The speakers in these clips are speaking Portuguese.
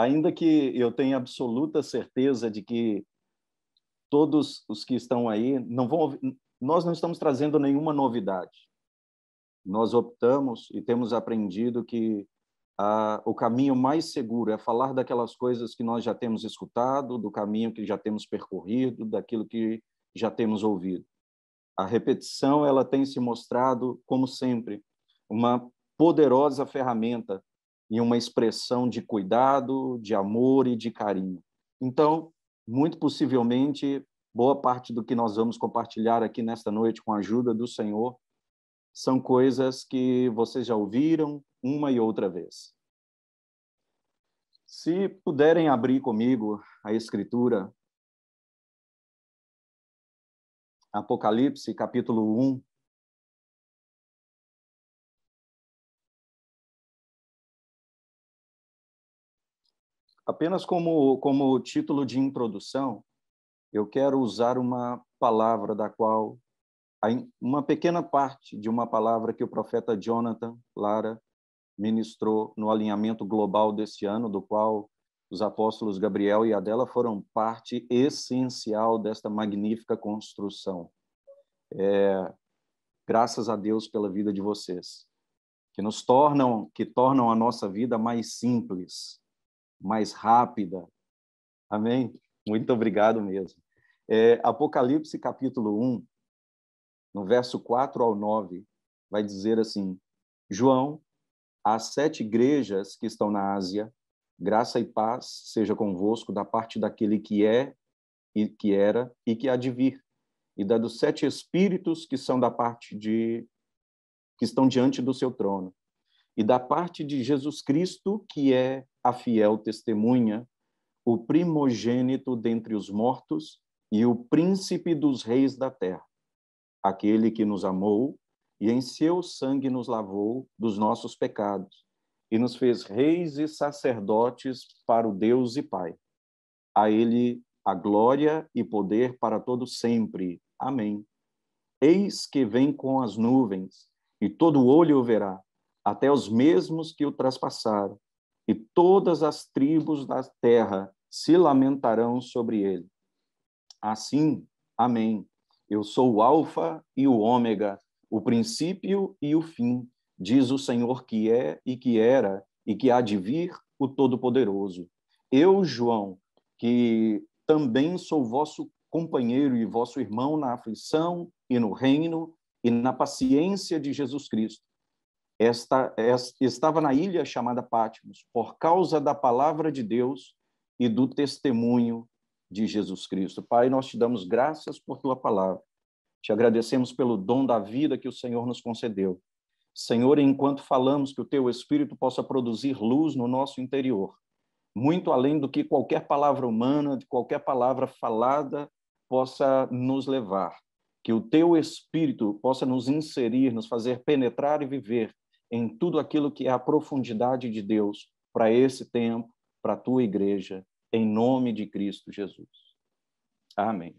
ainda que eu tenha absoluta certeza de que todos os que estão aí não vão nós não estamos trazendo nenhuma novidade. Nós optamos e temos aprendido que ah, o caminho mais seguro é falar daquelas coisas que nós já temos escutado, do caminho que já temos percorrido, daquilo que já temos ouvido. A repetição ela tem se mostrado, como sempre, uma poderosa ferramenta e uma expressão de cuidado, de amor e de carinho. Então, muito possivelmente, boa parte do que nós vamos compartilhar aqui nesta noite com a ajuda do Senhor são coisas que vocês já ouviram uma e outra vez. Se puderem abrir comigo a Escritura, Apocalipse, capítulo 1, Apenas como, como título de introdução, eu quero usar uma palavra da qual, uma pequena parte de uma palavra que o profeta Jonathan Lara ministrou no alinhamento global desse ano, do qual os apóstolos Gabriel e Adela foram parte essencial desta magnífica construção. É, graças a Deus pela vida de vocês, que nos tornam, que tornam a nossa vida mais simples, mais rápida. Amém? Muito obrigado mesmo. É, Apocalipse capítulo 1, no verso 4 ao 9, vai dizer assim: João, as sete igrejas que estão na Ásia, graça e paz seja convosco da parte daquele que é e que era e que há de vir, e da dos sete espíritos que são da parte de que estão diante do seu trono, e da parte de Jesus Cristo, que é a fiel testemunha, o primogênito dentre os mortos e o príncipe dos reis da terra, aquele que nos amou e em seu sangue nos lavou dos nossos pecados e nos fez reis e sacerdotes para o Deus e Pai. A ele a glória e poder para todo sempre. Amém. Eis que vem com as nuvens, e todo olho o verá, até os mesmos que o traspassaram e todas as tribos da terra se lamentarão sobre ele. Assim, amém. Eu sou o Alfa e o Ômega, o princípio e o fim, diz o Senhor que é e que era e que há de vir o Todo-Poderoso. Eu, João, que também sou vosso companheiro e vosso irmão na aflição e no reino e na paciência de Jesus Cristo, esta, esta, estava na ilha chamada Patmos por causa da palavra de Deus e do testemunho de Jesus Cristo. Pai, nós te damos graças por tua palavra. Te agradecemos pelo dom da vida que o Senhor nos concedeu. Senhor, enquanto falamos, que o teu espírito possa produzir luz no nosso interior, muito além do que qualquer palavra humana, de qualquer palavra falada possa nos levar. Que o teu espírito possa nos inserir, nos fazer penetrar e viver em tudo aquilo que é a profundidade de Deus para esse tempo, para a tua igreja, em nome de Cristo Jesus. Amém.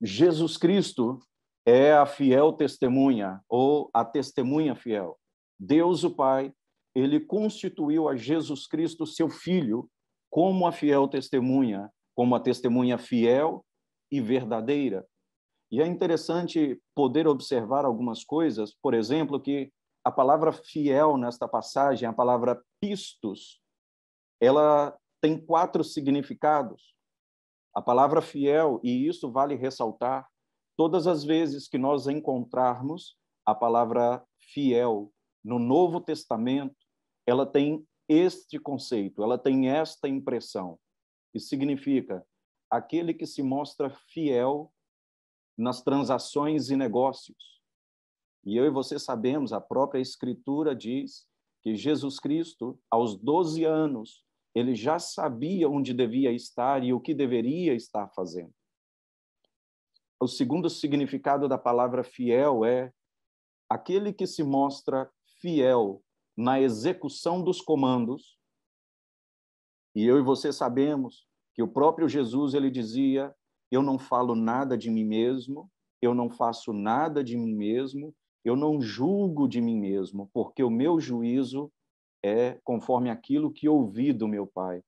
Jesus Cristo é a fiel testemunha, ou a testemunha fiel. Deus, o Pai, ele constituiu a Jesus Cristo, seu Filho, como a fiel testemunha, como a testemunha fiel e verdadeira, e é interessante poder observar algumas coisas, por exemplo, que a palavra fiel nesta passagem, a palavra pistos, ela tem quatro significados. A palavra fiel, e isso vale ressaltar, todas as vezes que nós encontrarmos a palavra fiel no Novo Testamento, ela tem este conceito, ela tem esta impressão, e significa aquele que se mostra fiel nas transações e negócios. E eu e você sabemos, a própria Escritura diz que Jesus Cristo, aos 12 anos, ele já sabia onde devia estar e o que deveria estar fazendo. O segundo significado da palavra fiel é aquele que se mostra fiel na execução dos comandos. E eu e você sabemos que o próprio Jesus ele dizia eu não falo nada de mim mesmo, eu não faço nada de mim mesmo, eu não julgo de mim mesmo, porque o meu juízo é conforme aquilo que ouvi do meu Pai.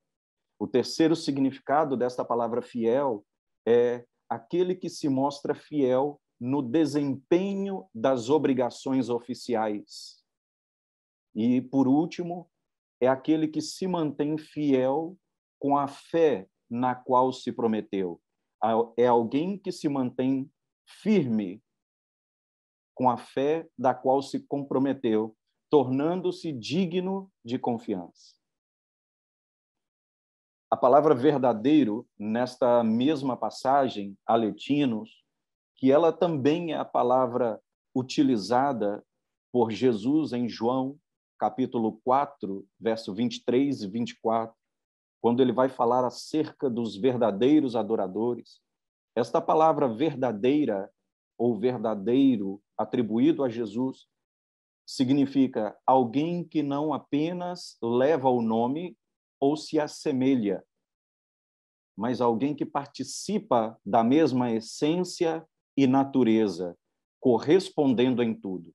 O terceiro significado desta palavra fiel é aquele que se mostra fiel no desempenho das obrigações oficiais. E, por último, é aquele que se mantém fiel com a fé na qual se prometeu é alguém que se mantém firme com a fé da qual se comprometeu, tornando-se digno de confiança. A palavra verdadeiro, nesta mesma passagem, Aletinos, que ela também é a palavra utilizada por Jesus em João, capítulo 4, verso 23 e 24, quando ele vai falar acerca dos verdadeiros adoradores. Esta palavra verdadeira ou verdadeiro atribuído a Jesus significa alguém que não apenas leva o nome ou se assemelha, mas alguém que participa da mesma essência e natureza, correspondendo em tudo.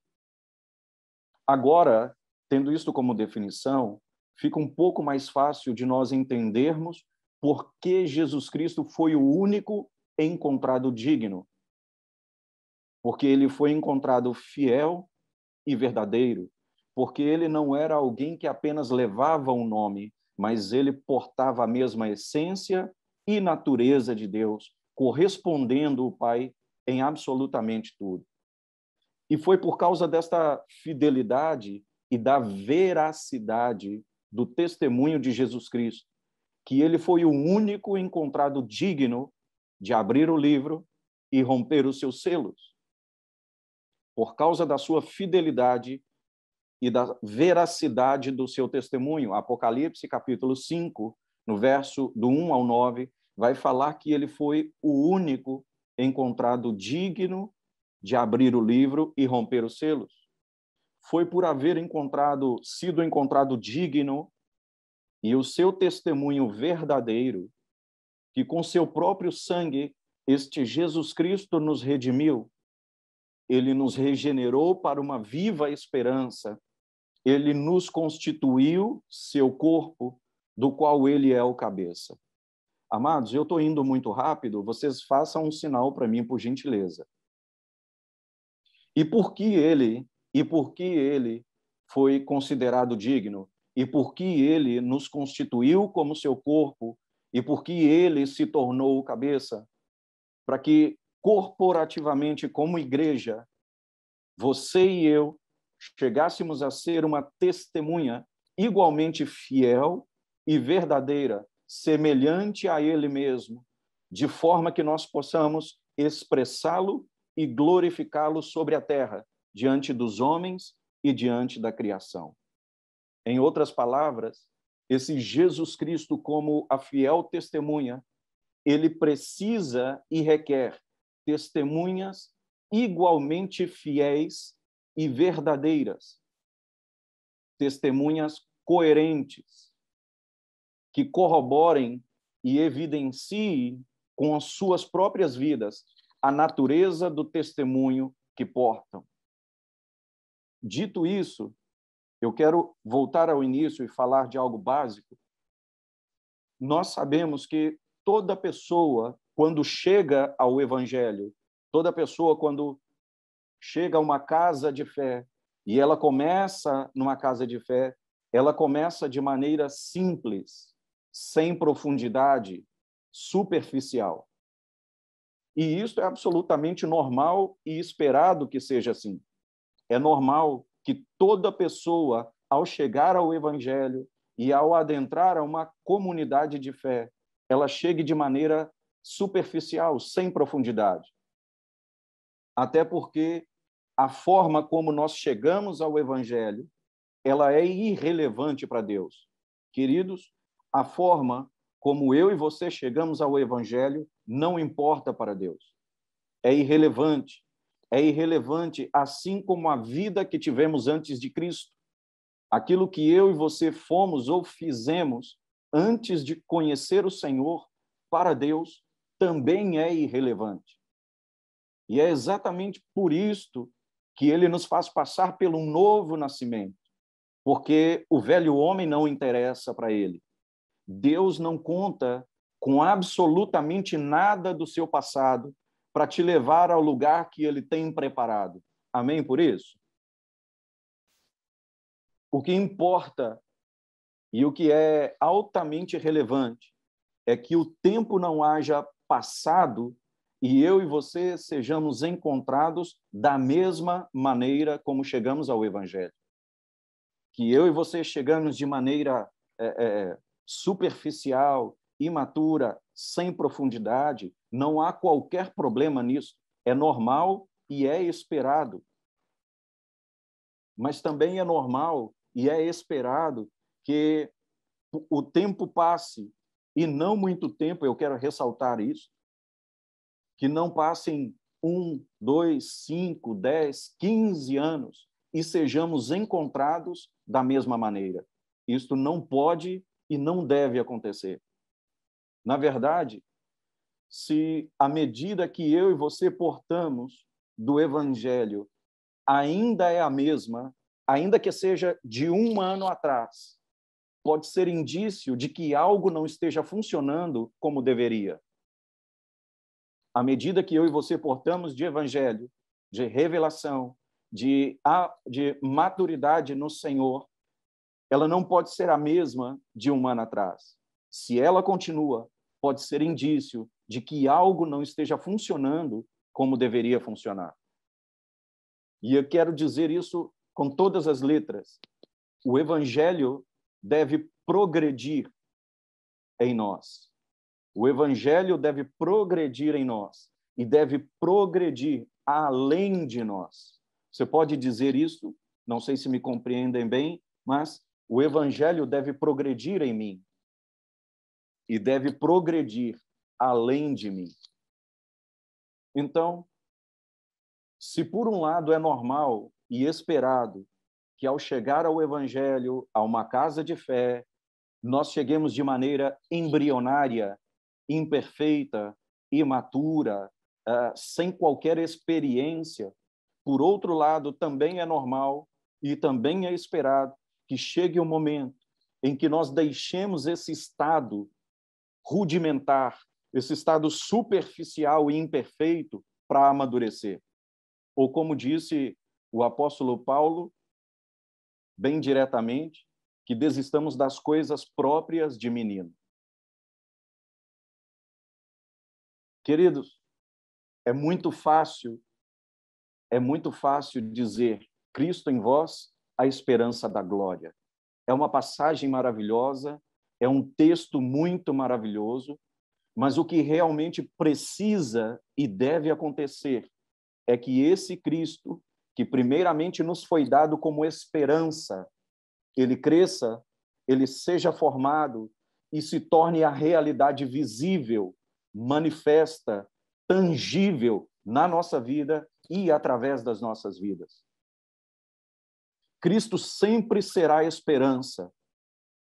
Agora, tendo isso como definição, fica um pouco mais fácil de nós entendermos por que Jesus Cristo foi o único encontrado digno. Porque ele foi encontrado fiel e verdadeiro. Porque ele não era alguém que apenas levava o um nome, mas ele portava a mesma essência e natureza de Deus, correspondendo o Pai em absolutamente tudo. E foi por causa desta fidelidade e da veracidade do testemunho de Jesus Cristo, que ele foi o único encontrado digno de abrir o livro e romper os seus selos. Por causa da sua fidelidade e da veracidade do seu testemunho, Apocalipse capítulo 5, no verso do 1 ao 9, vai falar que ele foi o único encontrado digno de abrir o livro e romper os selos foi por haver encontrado, sido encontrado digno e o seu testemunho verdadeiro, que com seu próprio sangue este Jesus Cristo nos redimiu. Ele nos regenerou para uma viva esperança. Ele nos constituiu seu corpo, do qual ele é o cabeça. Amados, eu estou indo muito rápido, vocês façam um sinal para mim, por gentileza. E por que ele e por que ele foi considerado digno e por que ele nos constituiu como seu corpo e por que ele se tornou cabeça, para que corporativamente, como igreja, você e eu chegássemos a ser uma testemunha igualmente fiel e verdadeira, semelhante a Ele mesmo, de forma que nós possamos expressá-lo e glorificá-lo sobre a terra, diante dos homens e diante da criação. Em outras palavras, esse Jesus Cristo, como a fiel testemunha, ele precisa e requer testemunhas igualmente fiéis e verdadeiras, testemunhas coerentes, que corroborem e evidenciem com as suas próprias vidas a natureza do testemunho que portam. Dito isso, eu quero voltar ao início e falar de algo básico. Nós sabemos que toda pessoa, quando chega ao Evangelho, toda pessoa, quando chega a uma casa de fé, e ela começa numa casa de fé, ela começa de maneira simples, sem profundidade, superficial. E isso é absolutamente normal e esperado que seja assim. É normal que toda pessoa, ao chegar ao Evangelho e ao adentrar a uma comunidade de fé, ela chegue de maneira superficial, sem profundidade. Até porque a forma como nós chegamos ao Evangelho, ela é irrelevante para Deus. Queridos, a forma como eu e você chegamos ao Evangelho não importa para Deus. É irrelevante é irrelevante, assim como a vida que tivemos antes de Cristo. Aquilo que eu e você fomos ou fizemos antes de conhecer o Senhor, para Deus, também é irrelevante. E é exatamente por isto que ele nos faz passar pelo novo nascimento, porque o velho homem não interessa para ele. Deus não conta com absolutamente nada do seu passado para te levar ao lugar que ele tem preparado. Amém por isso? O que importa e o que é altamente relevante é que o tempo não haja passado e eu e você sejamos encontrados da mesma maneira como chegamos ao Evangelho. Que eu e você chegamos de maneira é, é, superficial, imatura, sem profundidade, não há qualquer problema nisso. É normal e é esperado. Mas também é normal e é esperado que o tempo passe e não muito tempo, eu quero ressaltar isso, que não passem um, dois, cinco, dez, quinze anos e sejamos encontrados da mesma maneira. Isto não pode e não deve acontecer. Na verdade, se a medida que eu e você portamos do Evangelho ainda é a mesma, ainda que seja de um ano atrás, pode ser indício de que algo não esteja funcionando como deveria. À medida que eu e você portamos de Evangelho, de revelação, de, de maturidade no Senhor, ela não pode ser a mesma de um ano atrás. Se ela continua, pode ser indício de que algo não esteja funcionando como deveria funcionar. E eu quero dizer isso com todas as letras. O evangelho deve progredir em nós. O evangelho deve progredir em nós e deve progredir além de nós. Você pode dizer isso? Não sei se me compreendem bem, mas o evangelho deve progredir em mim e deve progredir além de mim. Então, se por um lado é normal e esperado que ao chegar ao evangelho, a uma casa de fé, nós cheguemos de maneira embrionária, imperfeita, imatura, ah, sem qualquer experiência. Por outro lado, também é normal e também é esperado que chegue o um momento em que nós deixemos esse estado rudimentar, esse estado superficial e imperfeito para amadurecer. Ou como disse o apóstolo Paulo, bem diretamente, que desistamos das coisas próprias de menino. Queridos, é muito fácil é muito fácil dizer Cristo em vós, a esperança da glória. É uma passagem maravilhosa, é um texto muito maravilhoso, mas o que realmente precisa e deve acontecer é que esse Cristo, que primeiramente nos foi dado como esperança, ele cresça, ele seja formado e se torne a realidade visível, manifesta, tangível na nossa vida e através das nossas vidas. Cristo sempre será esperança,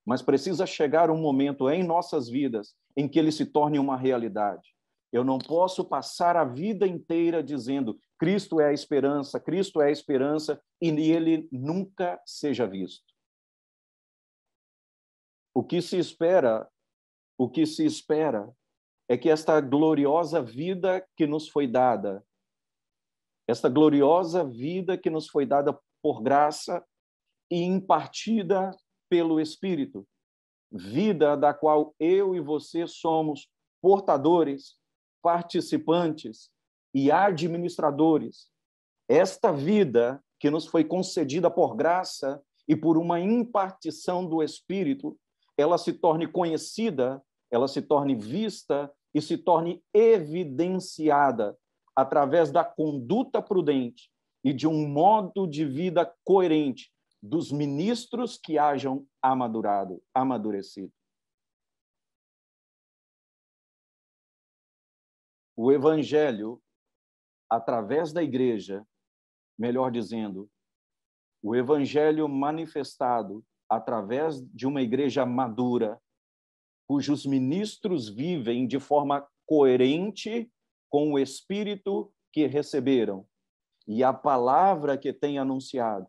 mas precisa chegar um momento em nossas vidas em que ele se torne uma realidade. Eu não posso passar a vida inteira dizendo Cristo é a esperança, Cristo é a esperança, e ele nunca seja visto. O que se espera, o que se espera é que esta gloriosa vida que nos foi dada, esta gloriosa vida que nos foi dada por graça e impartida pelo Espírito, vida da qual eu e você somos portadores, participantes e administradores. Esta vida que nos foi concedida por graça e por uma impartição do Espírito, ela se torne conhecida, ela se torne vista e se torne evidenciada através da conduta prudente e de um modo de vida coerente dos ministros que hajam amadurado, amadurecido. O evangelho através da igreja, melhor dizendo, o evangelho manifestado através de uma igreja madura, cujos ministros vivem de forma coerente com o espírito que receberam e a palavra que têm anunciado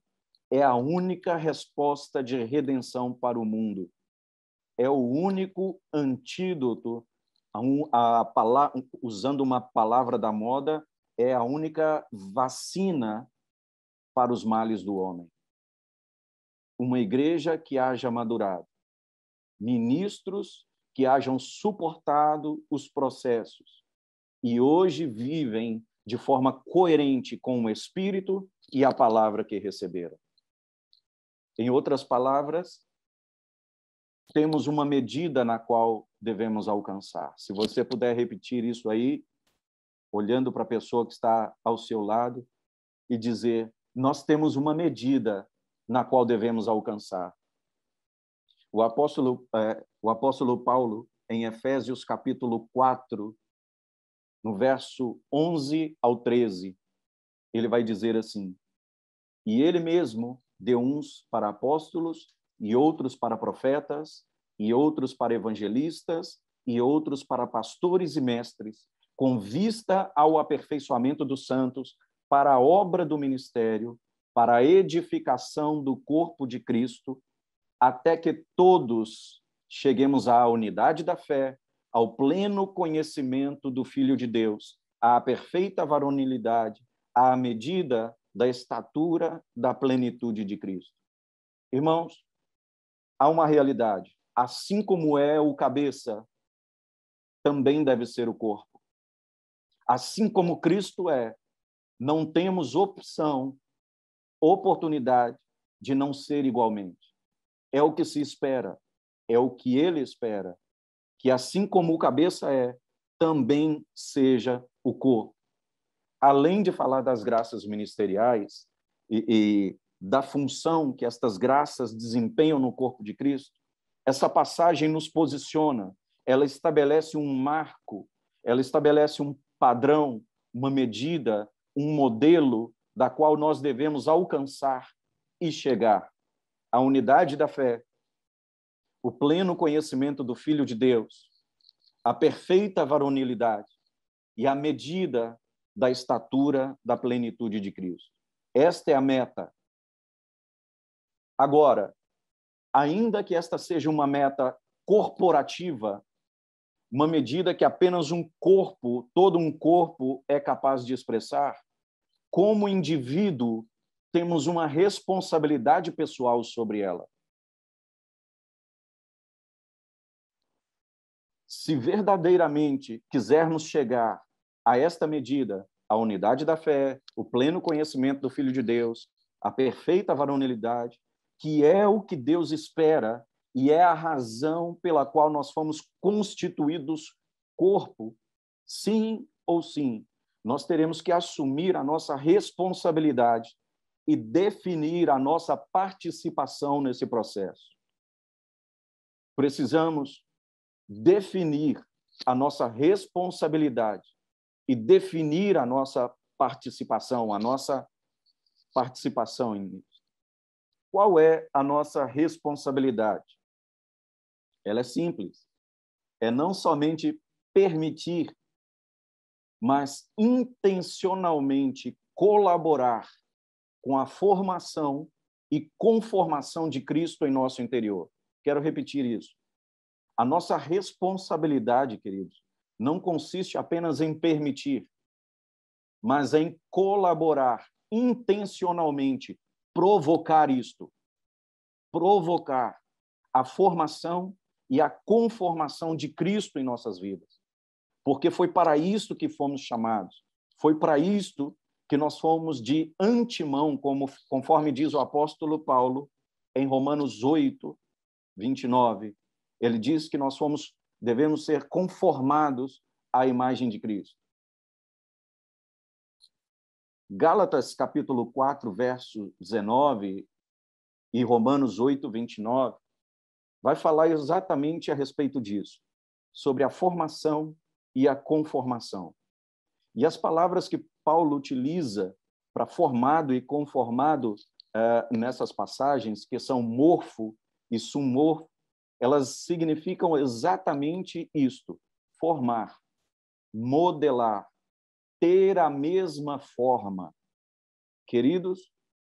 é a única resposta de redenção para o mundo. É o único antídoto, a, a usando uma palavra da moda, é a única vacina para os males do homem. Uma igreja que haja madurado, ministros que hajam suportado os processos e hoje vivem de forma coerente com o Espírito e a palavra que receberam. Em outras palavras, temos uma medida na qual devemos alcançar. Se você puder repetir isso aí, olhando para a pessoa que está ao seu lado e dizer: Nós temos uma medida na qual devemos alcançar. O apóstolo, eh, o apóstolo Paulo, em Efésios capítulo 4, no verso 11 ao 13, ele vai dizer assim: E ele mesmo de uns para apóstolos, e outros para profetas, e outros para evangelistas, e outros para pastores e mestres, com vista ao aperfeiçoamento dos santos, para a obra do ministério, para a edificação do corpo de Cristo, até que todos cheguemos à unidade da fé, ao pleno conhecimento do Filho de Deus, à perfeita varonilidade, à medida da estatura da plenitude de Cristo. Irmãos, há uma realidade. Assim como é o cabeça, também deve ser o corpo. Assim como Cristo é, não temos opção, oportunidade de não ser igualmente. É o que se espera, é o que ele espera, que assim como o cabeça é, também seja o corpo além de falar das graças ministeriais e, e da função que estas graças desempenham no corpo de Cristo, essa passagem nos posiciona, ela estabelece um marco, ela estabelece um padrão, uma medida, um modelo da qual nós devemos alcançar e chegar. A unidade da fé, o pleno conhecimento do Filho de Deus, a perfeita varonilidade e a medida da estatura da plenitude de Cristo. Esta é a meta. Agora, ainda que esta seja uma meta corporativa, uma medida que apenas um corpo, todo um corpo, é capaz de expressar, como indivíduo, temos uma responsabilidade pessoal sobre ela. Se verdadeiramente quisermos chegar a esta medida a unidade da fé, o pleno conhecimento do Filho de Deus, a perfeita varonilidade, que é o que Deus espera e é a razão pela qual nós fomos constituídos corpo, sim ou sim. Nós teremos que assumir a nossa responsabilidade e definir a nossa participação nesse processo. Precisamos definir a nossa responsabilidade e definir a nossa participação, a nossa participação em isso. Qual é a nossa responsabilidade? Ela é simples. É não somente permitir, mas intencionalmente colaborar com a formação e conformação de Cristo em nosso interior. Quero repetir isso. A nossa responsabilidade, queridos, não consiste apenas em permitir, mas em colaborar intencionalmente, provocar isto, provocar a formação e a conformação de Cristo em nossas vidas. Porque foi para isto que fomos chamados, foi para isto que nós fomos de antemão, como, conforme diz o apóstolo Paulo em Romanos 8, 29. Ele diz que nós fomos devemos ser conformados à imagem de Cristo. Gálatas capítulo 4, verso 19 e Romanos 8, 29 vai falar exatamente a respeito disso, sobre a formação e a conformação. E as palavras que Paulo utiliza para formado e conformado uh, nessas passagens, que são morfo e sumorfo, elas significam exatamente isto: formar, modelar, ter a mesma forma. Queridos,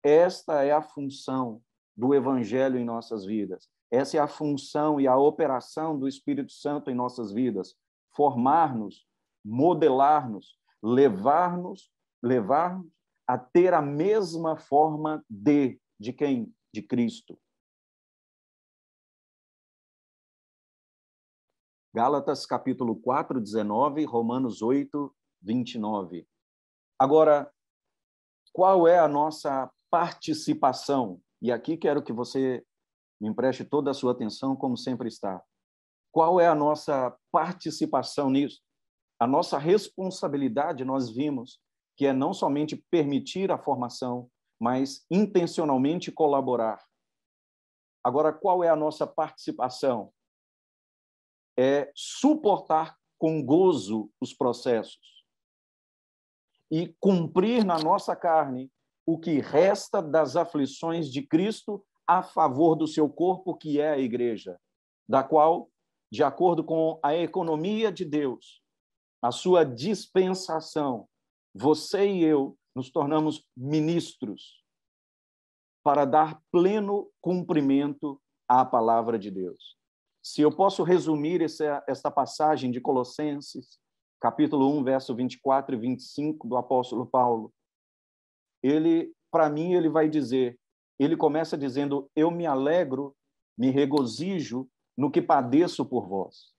esta é a função do Evangelho em nossas vidas. Essa é a função e a operação do Espírito Santo em nossas vidas: formar-nos, modelar-nos, levar-nos, levar-nos a ter a mesma forma de de quem? De Cristo. Gálatas capítulo 4, 19, Romanos 8, 29. Agora, qual é a nossa participação? E aqui quero que você me empreste toda a sua atenção, como sempre está. Qual é a nossa participação nisso? A nossa responsabilidade, nós vimos, que é não somente permitir a formação, mas intencionalmente colaborar. Agora, qual é a nossa participação? é suportar com gozo os processos e cumprir na nossa carne o que resta das aflições de Cristo a favor do seu corpo, que é a igreja, da qual, de acordo com a economia de Deus, a sua dispensação, você e eu nos tornamos ministros para dar pleno cumprimento à palavra de Deus. Se eu posso resumir essa, essa passagem de Colossenses, capítulo 1, verso 24 e 25 do apóstolo Paulo, ele, para mim, ele vai dizer, ele começa dizendo: Eu me alegro, me regozijo no que padeço por vós.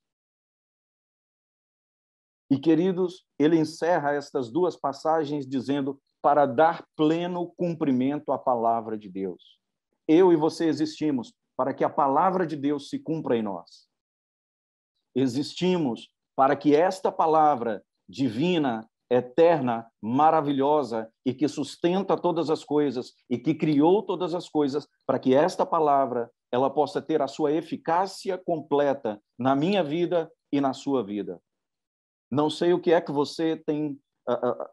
E queridos, ele encerra estas duas passagens dizendo: Para dar pleno cumprimento à palavra de Deus. Eu e você existimos para que a palavra de Deus se cumpra em nós. Existimos para que esta palavra divina, eterna, maravilhosa e que sustenta todas as coisas e que criou todas as coisas, para que esta palavra ela possa ter a sua eficácia completa na minha vida e na sua vida. Não sei o que é que você tem uh, uh,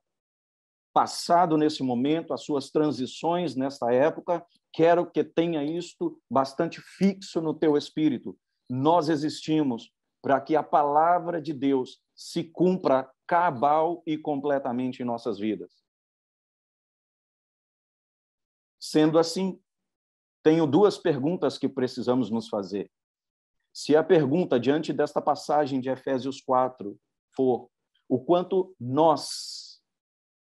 passado nesse momento, as suas transições nesta época, quero que tenha isto bastante fixo no teu espírito. Nós existimos para que a palavra de Deus se cumpra cabal e completamente em nossas vidas. Sendo assim, tenho duas perguntas que precisamos nos fazer. Se a pergunta diante desta passagem de Efésios 4 for o quanto nós,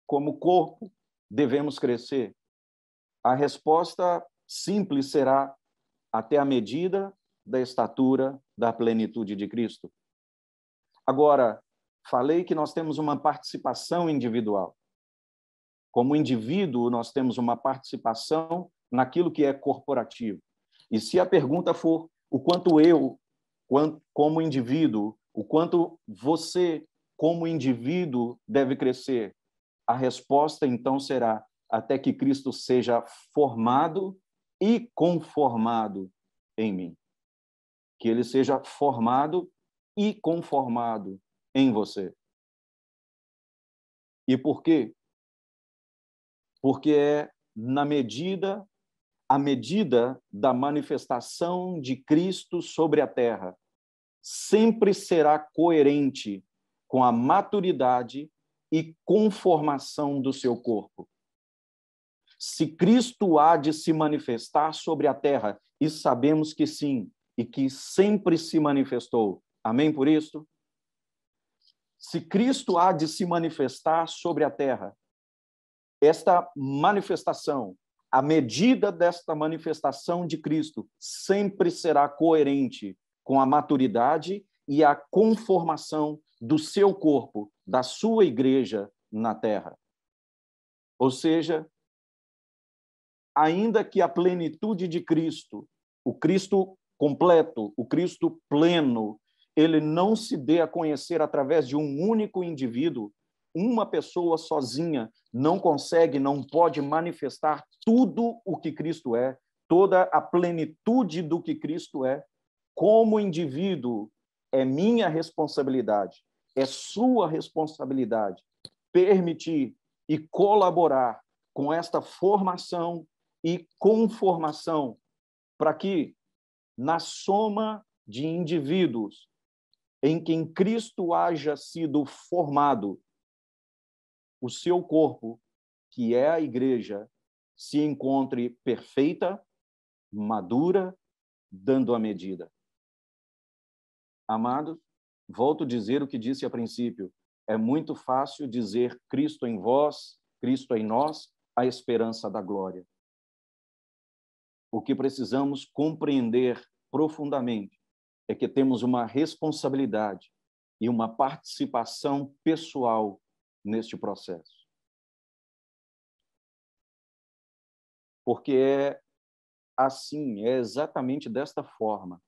como corpo, devemos crescer, a resposta simples será até a medida da estatura da plenitude de Cristo. Agora, falei que nós temos uma participação individual. Como indivíduo, nós temos uma participação naquilo que é corporativo. E se a pergunta for o quanto eu, como indivíduo, o quanto você, como indivíduo, deve crescer, a resposta então será até que Cristo seja formado e conformado em mim. Que ele seja formado e conformado em você. E por quê? Porque é na medida a medida da manifestação de Cristo sobre a terra sempre será coerente com a maturidade e conformação do seu corpo se Cristo há de se manifestar sobre a terra, e sabemos que sim, e que sempre se manifestou. Amém por isso? Se Cristo há de se manifestar sobre a terra, esta manifestação, a medida desta manifestação de Cristo sempre será coerente com a maturidade e a conformação do seu corpo, da sua igreja na terra. Ou seja, ainda que a plenitude de Cristo, o Cristo completo, o Cristo pleno, ele não se dê a conhecer através de um único indivíduo, uma pessoa sozinha não consegue, não pode manifestar tudo o que Cristo é, toda a plenitude do que Cristo é. Como indivíduo, é minha responsabilidade, é sua responsabilidade permitir e colaborar com esta formação e conformação, para que, na soma de indivíduos em quem Cristo haja sido formado, o seu corpo, que é a igreja, se encontre perfeita, madura, dando a medida. Amados, volto a dizer o que disse a princípio. É muito fácil dizer Cristo em vós, Cristo em nós, a esperança da glória o que precisamos compreender profundamente é que temos uma responsabilidade e uma participação pessoal neste processo. Porque é assim, é exatamente desta forma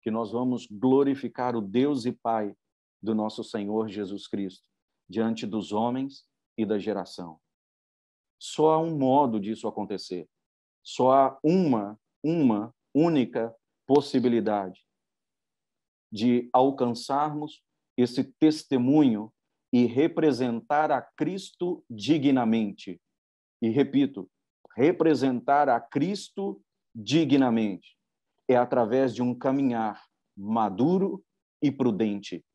que nós vamos glorificar o Deus e Pai do nosso Senhor Jesus Cristo diante dos homens e da geração. Só há um modo disso acontecer: só há uma, uma única possibilidade de alcançarmos esse testemunho e representar a Cristo dignamente. E repito, representar a Cristo dignamente é através de um caminhar maduro e prudente.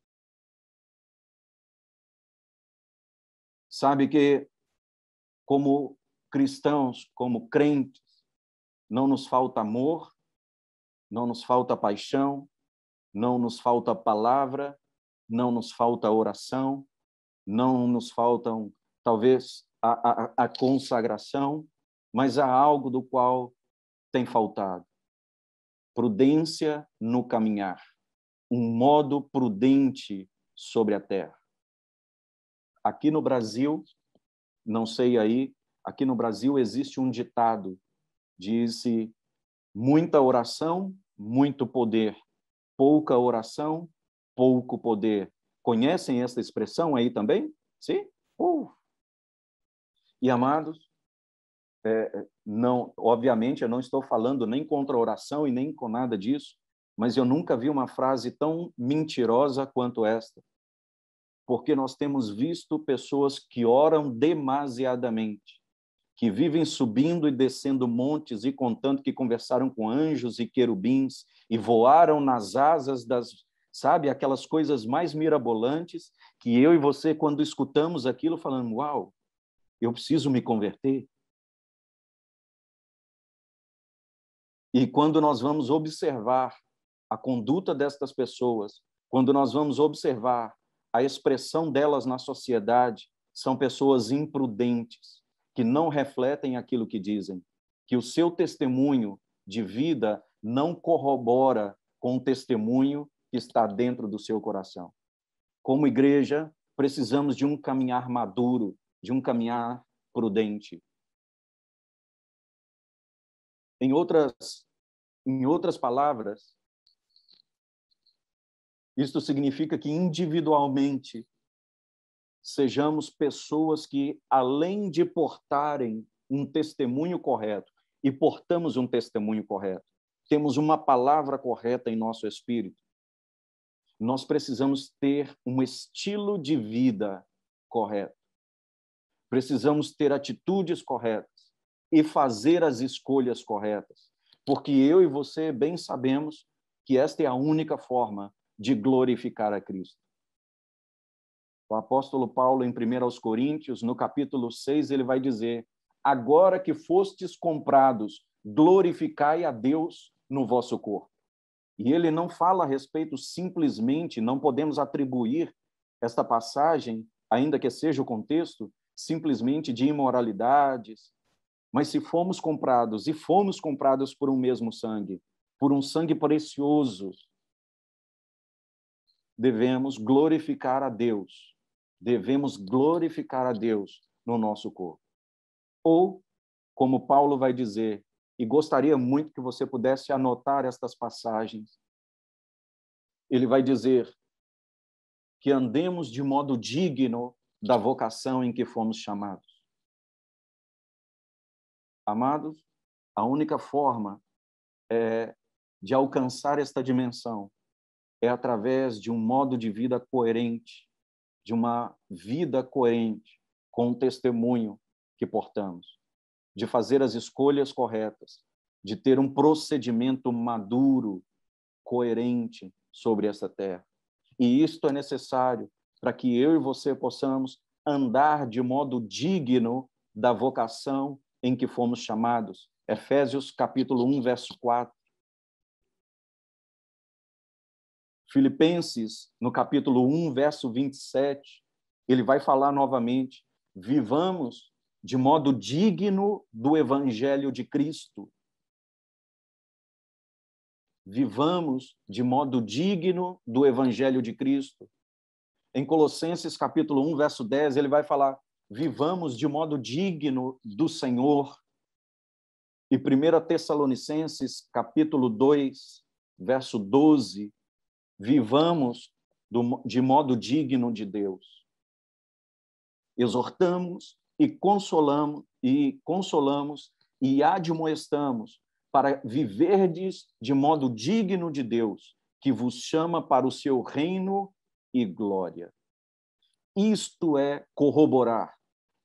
Sabe que, como cristãos, como crentes, não nos falta amor, não nos falta paixão, não nos falta palavra, não nos falta oração, não nos faltam, talvez, a, a, a consagração, mas há algo do qual tem faltado. Prudência no caminhar, um modo prudente sobre a terra. Aqui no Brasil, não sei aí, aqui no Brasil existe um ditado disse: muita oração, muito poder, pouca oração, pouco poder. Conhecem essa expressão aí também? Sim? Uh. E amados, é, é, não, obviamente eu não estou falando nem contra a oração e nem com nada disso, mas eu nunca vi uma frase tão mentirosa quanto esta. Porque nós temos visto pessoas que oram demasiadamente que vivem subindo e descendo montes e contando que conversaram com anjos e querubins e voaram nas asas das, sabe, aquelas coisas mais mirabolantes que eu e você, quando escutamos aquilo, falando: Uau, eu preciso me converter. E quando nós vamos observar a conduta destas pessoas, quando nós vamos observar a expressão delas na sociedade, são pessoas imprudentes, que não refletem aquilo que dizem, que o seu testemunho de vida não corrobora com o testemunho que está dentro do seu coração. Como igreja, precisamos de um caminhar maduro, de um caminhar prudente. Em outras, em outras palavras, isto significa que individualmente sejamos pessoas que, além de portarem um testemunho correto, e portamos um testemunho correto, temos uma palavra correta em nosso espírito, nós precisamos ter um estilo de vida correto. Precisamos ter atitudes corretas e fazer as escolhas corretas, porque eu e você bem sabemos que esta é a única forma de glorificar a Cristo. O apóstolo Paulo, em 1 Coríntios, no capítulo 6, ele vai dizer: Agora que fostes comprados, glorificai a Deus no vosso corpo. E ele não fala a respeito simplesmente, não podemos atribuir esta passagem, ainda que seja o contexto, simplesmente de imoralidades. Mas se fomos comprados e fomos comprados por um mesmo sangue, por um sangue precioso, devemos glorificar a Deus devemos glorificar a Deus no nosso corpo. Ou, como Paulo vai dizer, e gostaria muito que você pudesse anotar estas passagens, ele vai dizer que andemos de modo digno da vocação em que fomos chamados. Amados, a única forma é, de alcançar esta dimensão é através de um modo de vida coerente de uma vida coerente com o testemunho que portamos, de fazer as escolhas corretas, de ter um procedimento maduro, coerente sobre essa terra. E isto é necessário para que eu e você possamos andar de modo digno da vocação em que fomos chamados. Efésios capítulo 1, verso 4. Filipenses, no capítulo 1, verso 27, ele vai falar novamente: vivamos de modo digno do evangelho de Cristo. Vivamos de modo digno do evangelho de Cristo. Em Colossenses capítulo 1, verso 10, ele vai falar: vivamos de modo digno do Senhor. E 1 Tessalonicenses capítulo 2, verso 12, vivamos do, de modo digno de Deus. Exortamos e consolamos e consolamos e admoestamos para viverdes de modo digno de Deus, que vos chama para o seu reino e glória. Isto é corroborar,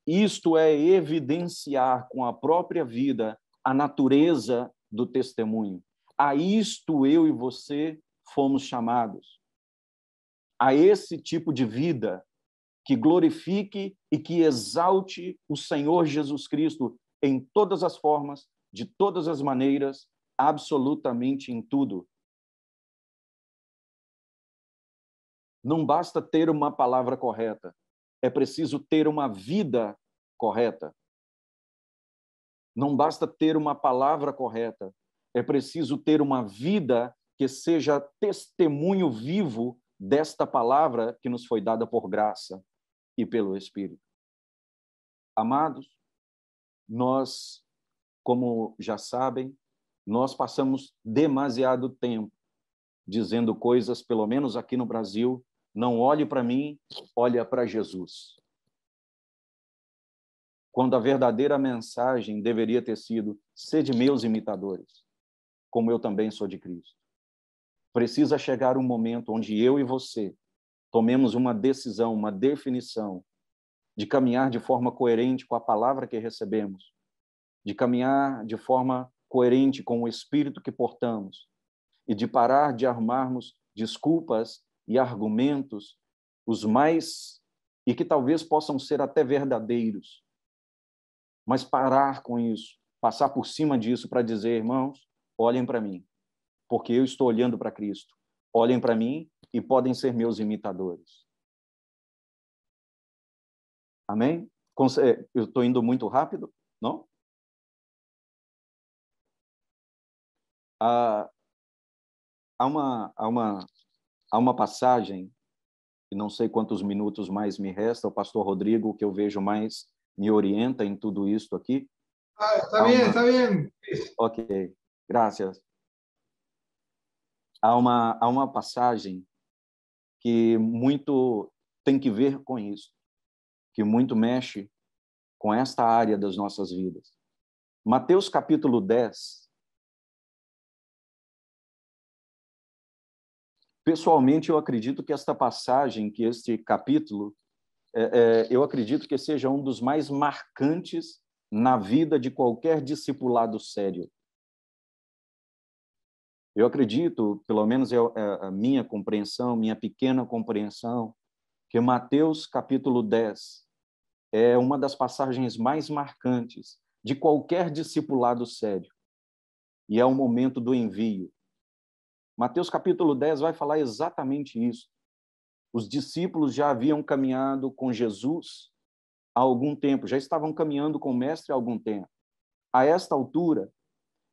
isto é evidenciar com a própria vida a natureza do testemunho. A isto eu e você fomos chamados a esse tipo de vida que glorifique e que exalte o Senhor Jesus Cristo em todas as formas, de todas as maneiras, absolutamente em tudo. Não basta ter uma palavra correta, é preciso ter uma vida correta. Não basta ter uma palavra correta, é preciso ter uma vida que seja testemunho vivo desta palavra que nos foi dada por graça e pelo Espírito. Amados, nós, como já sabem, nós passamos demasiado tempo dizendo coisas, pelo menos aqui no Brasil, não olhe para mim, olha para Jesus. Quando a verdadeira mensagem deveria ter sido: sede meus imitadores, como eu também sou de Cristo. Precisa chegar um momento onde eu e você tomemos uma decisão, uma definição de caminhar de forma coerente com a palavra que recebemos, de caminhar de forma coerente com o espírito que portamos e de parar de armarmos desculpas e argumentos os mais e que talvez possam ser até verdadeiros. Mas parar com isso, passar por cima disso para dizer, irmãos, olhem para mim porque eu estou olhando para Cristo. Olhem para mim e podem ser meus imitadores. Amém? É, eu estou indo muito rápido, não? Ah, há uma, há uma, há uma passagem, e não sei quantos minutos mais me resta, o pastor Rodrigo, que eu vejo mais, me orienta em tudo isto aqui. Ah, está bem, uma... está bem. Ok, graças há uma, há uma passagem que muito tem que ver com isso, que muito mexe com esta área das nossas vidas. Mateus capítulo 10. Pessoalmente, eu acredito que esta passagem, que este capítulo, é, é, eu acredito que seja um dos mais marcantes na vida de qualquer discipulado sério. Eu acredito, pelo menos é a minha compreensão, minha pequena compreensão, que Mateus capítulo 10 é uma das passagens mais marcantes de qualquer discipulado sério. E é o momento do envio. Mateus capítulo 10 vai falar exatamente isso. Os discípulos já haviam caminhado com Jesus há algum tempo, já estavam caminhando com o mestre há algum tempo. A esta altura,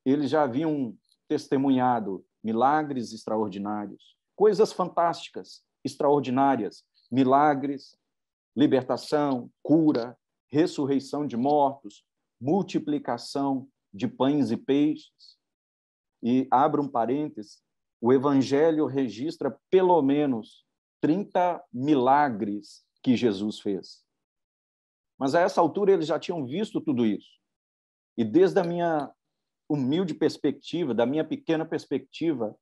eles já haviam testemunhado milagres extraordinários, coisas fantásticas, extraordinárias, milagres, libertação, cura, ressurreição de mortos, multiplicação de pães e peixes. E abro um parênteses, o evangelho registra pelo menos 30 milagres que Jesus fez. Mas a essa altura eles já tinham visto tudo isso. E desde a minha humilde perspectiva, da minha pequena perspectiva,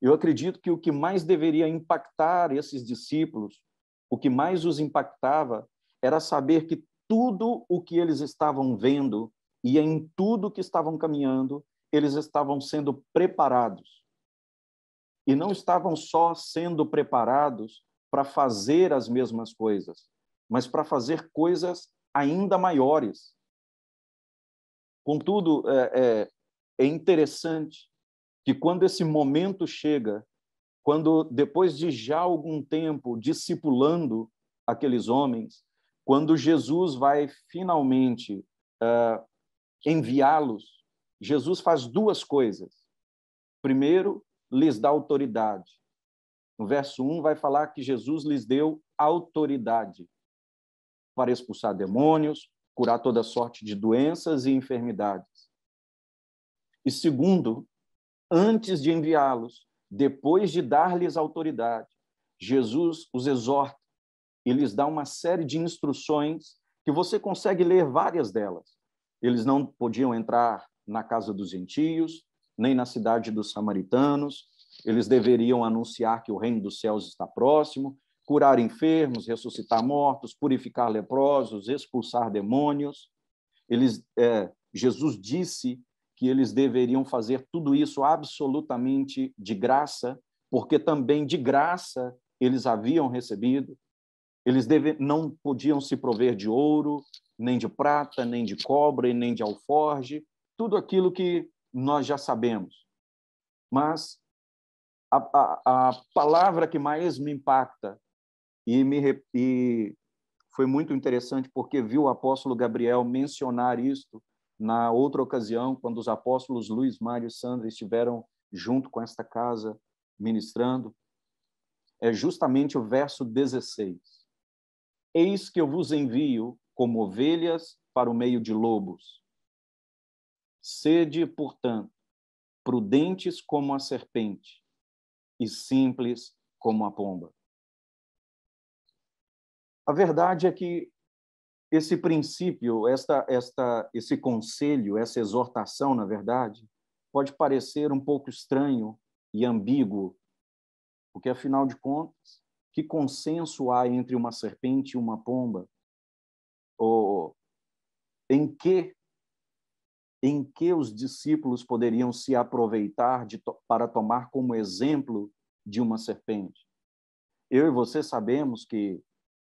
eu acredito que o que mais deveria impactar esses discípulos, o que mais os impactava, era saber que tudo o que eles estavam vendo e em tudo que estavam caminhando, eles estavam sendo preparados. E não estavam só sendo preparados para fazer as mesmas coisas, mas para fazer coisas ainda maiores, Contudo, é, é, é interessante que quando esse momento chega, quando depois de já algum tempo discipulando aqueles homens, quando Jesus vai finalmente é, enviá-los, Jesus faz duas coisas. Primeiro, lhes dá autoridade. No verso 1 vai falar que Jesus lhes deu autoridade para expulsar demônios, curar toda sorte de doenças e enfermidades. E segundo, antes de enviá-los, depois de dar-lhes autoridade, Jesus os exorta e lhes dá uma série de instruções que você consegue ler várias delas. Eles não podiam entrar na casa dos gentios, nem na cidade dos samaritanos, eles deveriam anunciar que o reino dos céus está próximo, curar enfermos, ressuscitar mortos, purificar leprosos, expulsar demônios. Eles, é, Jesus disse que eles deveriam fazer tudo isso absolutamente de graça, porque também de graça eles haviam recebido. Eles deve, não podiam se prover de ouro, nem de prata, nem de cobre, nem de alforge, tudo aquilo que nós já sabemos. Mas a, a, a, palavra que mais me impacta e, me, e foi muito interessante porque vi o apóstolo Gabriel mencionar isto na outra ocasião, quando os apóstolos Luiz, Mário e Sandra estiveram junto com esta casa ministrando. É justamente o verso 16. Eis que eu vos envio como ovelhas para o meio de lobos. Sede, portanto, prudentes como a serpente e simples como a pomba. A verdade é que esse princípio, esta, esta, esse conselho, essa exortação, na verdade, pode parecer um pouco estranho e ambíguo, porque, afinal de contas, que consenso há entre uma serpente e uma pomba? Ou em que em que os discípulos poderiam se aproveitar de, para tomar como exemplo de uma serpente? Eu e você sabemos que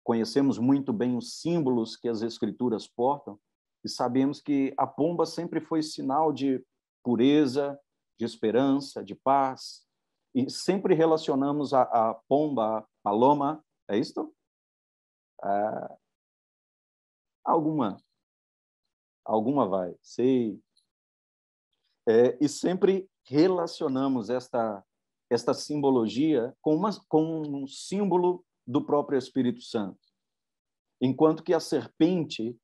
conhecemos muito bem os símbolos que as escrituras portam e sabemos que a pomba sempre foi sinal de pureza, de esperança, de paz. E sempre relacionamos a, a pomba, a paloma, é isto? É, alguma. Alguma vai, sei. É, e sempre relacionamos esta, esta simbologia com, uma, com um símbolo do próprio Espírito Santo. Enquanto que a serpente,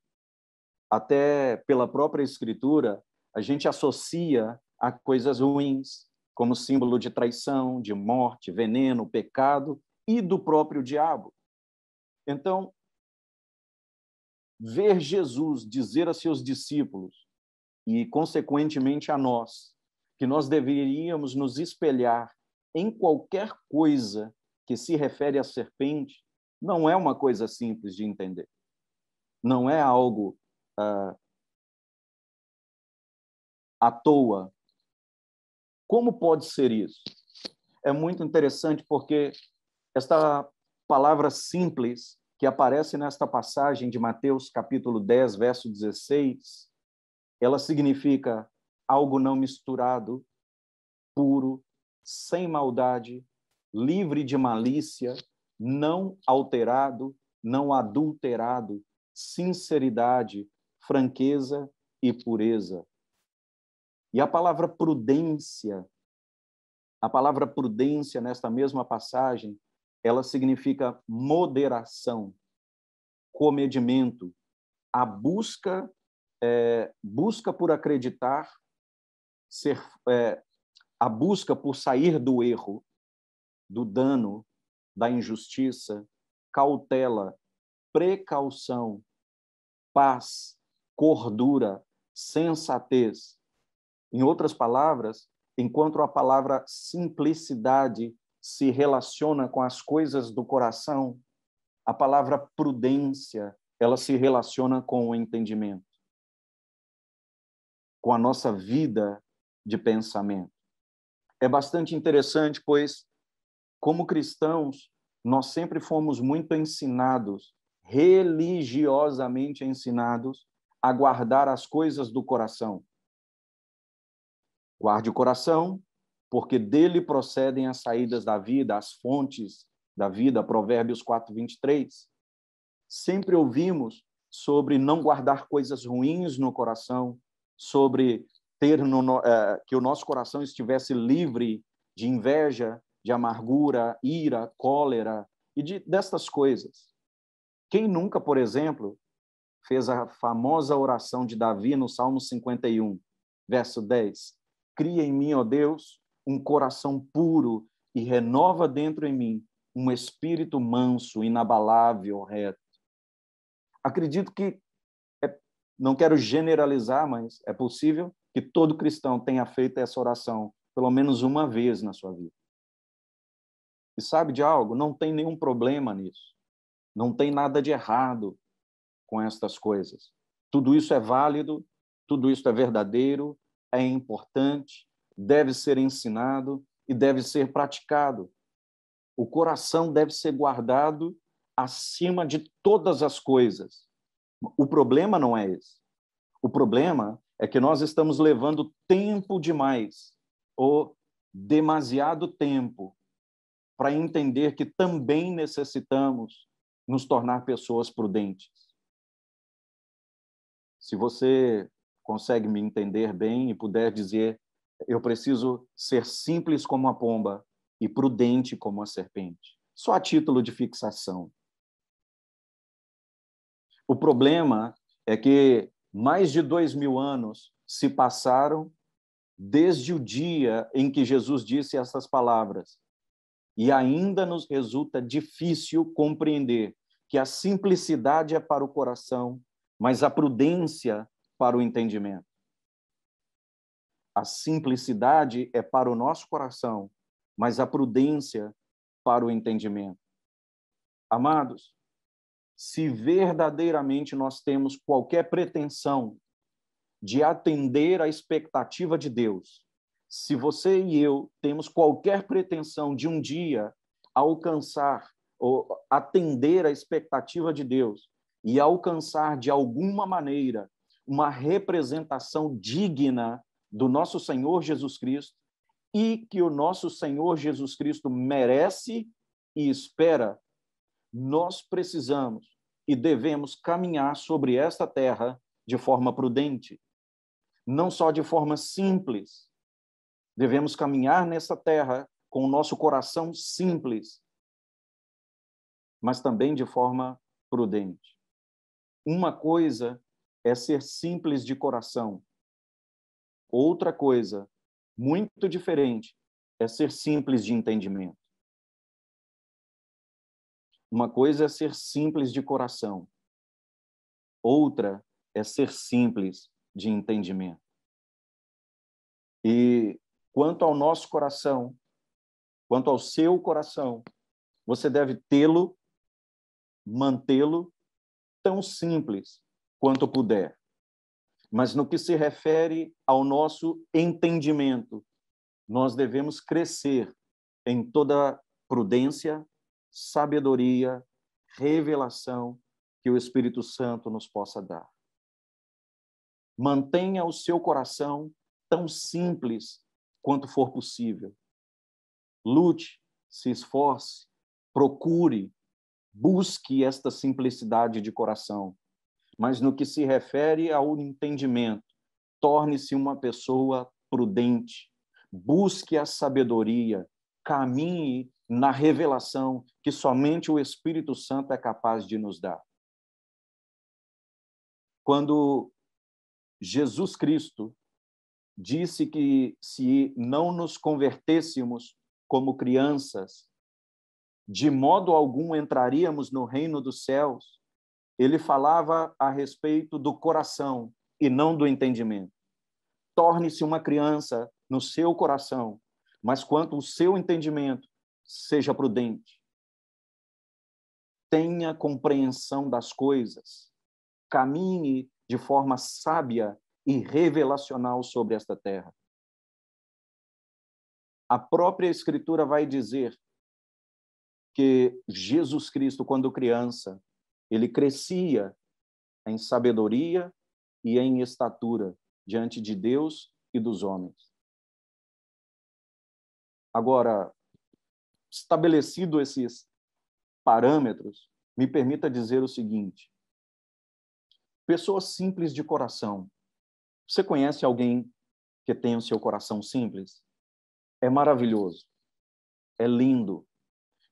até pela própria Escritura, a gente associa a coisas ruins, como símbolo de traição, de morte, veneno, pecado e do próprio diabo. Então, ver Jesus dizer a seus discípulos e, consequentemente, a nós, que nós deveríamos nos espelhar em qualquer coisa que se refere à serpente, não é uma coisa simples de entender. Não é algo ah, à toa. Como pode ser isso? É muito interessante porque esta palavra simples que aparece nesta passagem de Mateus capítulo 10, verso 16, ela significa algo não misturado, puro, sem maldade, livre de malícia, não alterado, não adulterado, sinceridade, franqueza e pureza. E a palavra prudência, a palavra prudência nesta mesma passagem, ela significa moderação, comedimento, a busca é, busca por acreditar, ser, é, a busca por sair do erro, do dano, da injustiça, cautela, precaução, paz, cordura, sensatez. Em outras palavras, enquanto a palavra simplicidade se relaciona com as coisas do coração, a palavra prudência, ela se relaciona com o entendimento, com a nossa vida de pensamento. É bastante interessante, pois como cristãos, nós sempre fomos muito ensinados, religiosamente ensinados, a guardar as coisas do coração. Guarde o coração, porque dele procedem as saídas da vida, as fontes da vida, Provérbios 4, 23. Sempre ouvimos sobre não guardar coisas ruins no coração, sobre ter no, eh, que o nosso coração estivesse livre de inveja, de amargura, ira, cólera e de, destas coisas. Quem nunca, por exemplo, fez a famosa oração de Davi no Salmo 51, verso 10? Cria em mim, ó Deus, um coração puro e renova dentro em mim um espírito manso, inabalável, reto. Acredito que, é, não quero generalizar, mas é possível que todo cristão tenha feito essa oração pelo menos uma vez na sua vida. E sabe de algo? Não tem nenhum problema nisso. Não tem nada de errado com estas coisas. Tudo isso é válido, tudo isso é verdadeiro, é importante, deve ser ensinado e deve ser praticado. O coração deve ser guardado acima de todas as coisas. O problema não é esse. O problema é que nós estamos levando tempo demais, ou demasiado tempo, para entender que também necessitamos nos tornar pessoas prudentes. Se você consegue me entender bem e puder dizer, eu preciso ser simples como a pomba e prudente como a serpente, só a título de fixação. O problema é que mais de dois mil anos se passaram desde o dia em que Jesus disse essas palavras e ainda nos resulta difícil compreender que a simplicidade é para o coração, mas a prudência para o entendimento. A simplicidade é para o nosso coração, mas a prudência para o entendimento. Amados, se verdadeiramente nós temos qualquer pretensão de atender à expectativa de Deus, se você e eu temos qualquer pretensão de um dia alcançar ou atender a expectativa de Deus e alcançar de alguma maneira uma representação digna do nosso Senhor Jesus Cristo e que o nosso Senhor Jesus Cristo merece e espera, nós precisamos e devemos caminhar sobre esta terra de forma prudente, não só de forma simples, Devemos caminhar nessa terra com o nosso coração simples, mas também de forma prudente. Uma coisa é ser simples de coração. Outra coisa, muito diferente, é ser simples de entendimento. Uma coisa é ser simples de coração. Outra é ser simples de entendimento. E quanto ao nosso coração, quanto ao seu coração, você deve tê-lo, mantê-lo tão simples quanto puder. Mas no que se refere ao nosso entendimento, nós devemos crescer em toda prudência, sabedoria, revelação que o Espírito Santo nos possa dar. Mantenha o seu coração tão simples quanto for possível. Lute, se esforce, procure, busque esta simplicidade de coração. Mas no que se refere ao entendimento, torne-se uma pessoa prudente, busque a sabedoria, caminhe na revelação que somente o Espírito Santo é capaz de nos dar. Quando Jesus Cristo disse que se não nos convertêssemos como crianças, de modo algum entraríamos no reino dos céus, ele falava a respeito do coração e não do entendimento. Torne-se uma criança no seu coração, mas quanto ao seu entendimento, seja prudente. Tenha compreensão das coisas. Caminhe de forma sábia e revelacional sobre esta terra. A própria Escritura vai dizer que Jesus Cristo, quando criança, ele crescia em sabedoria e em estatura diante de Deus e dos homens. Agora, estabelecido esses parâmetros, me permita dizer o seguinte: pessoas simples de coração, você conhece alguém que tem o seu coração simples? É maravilhoso. É lindo.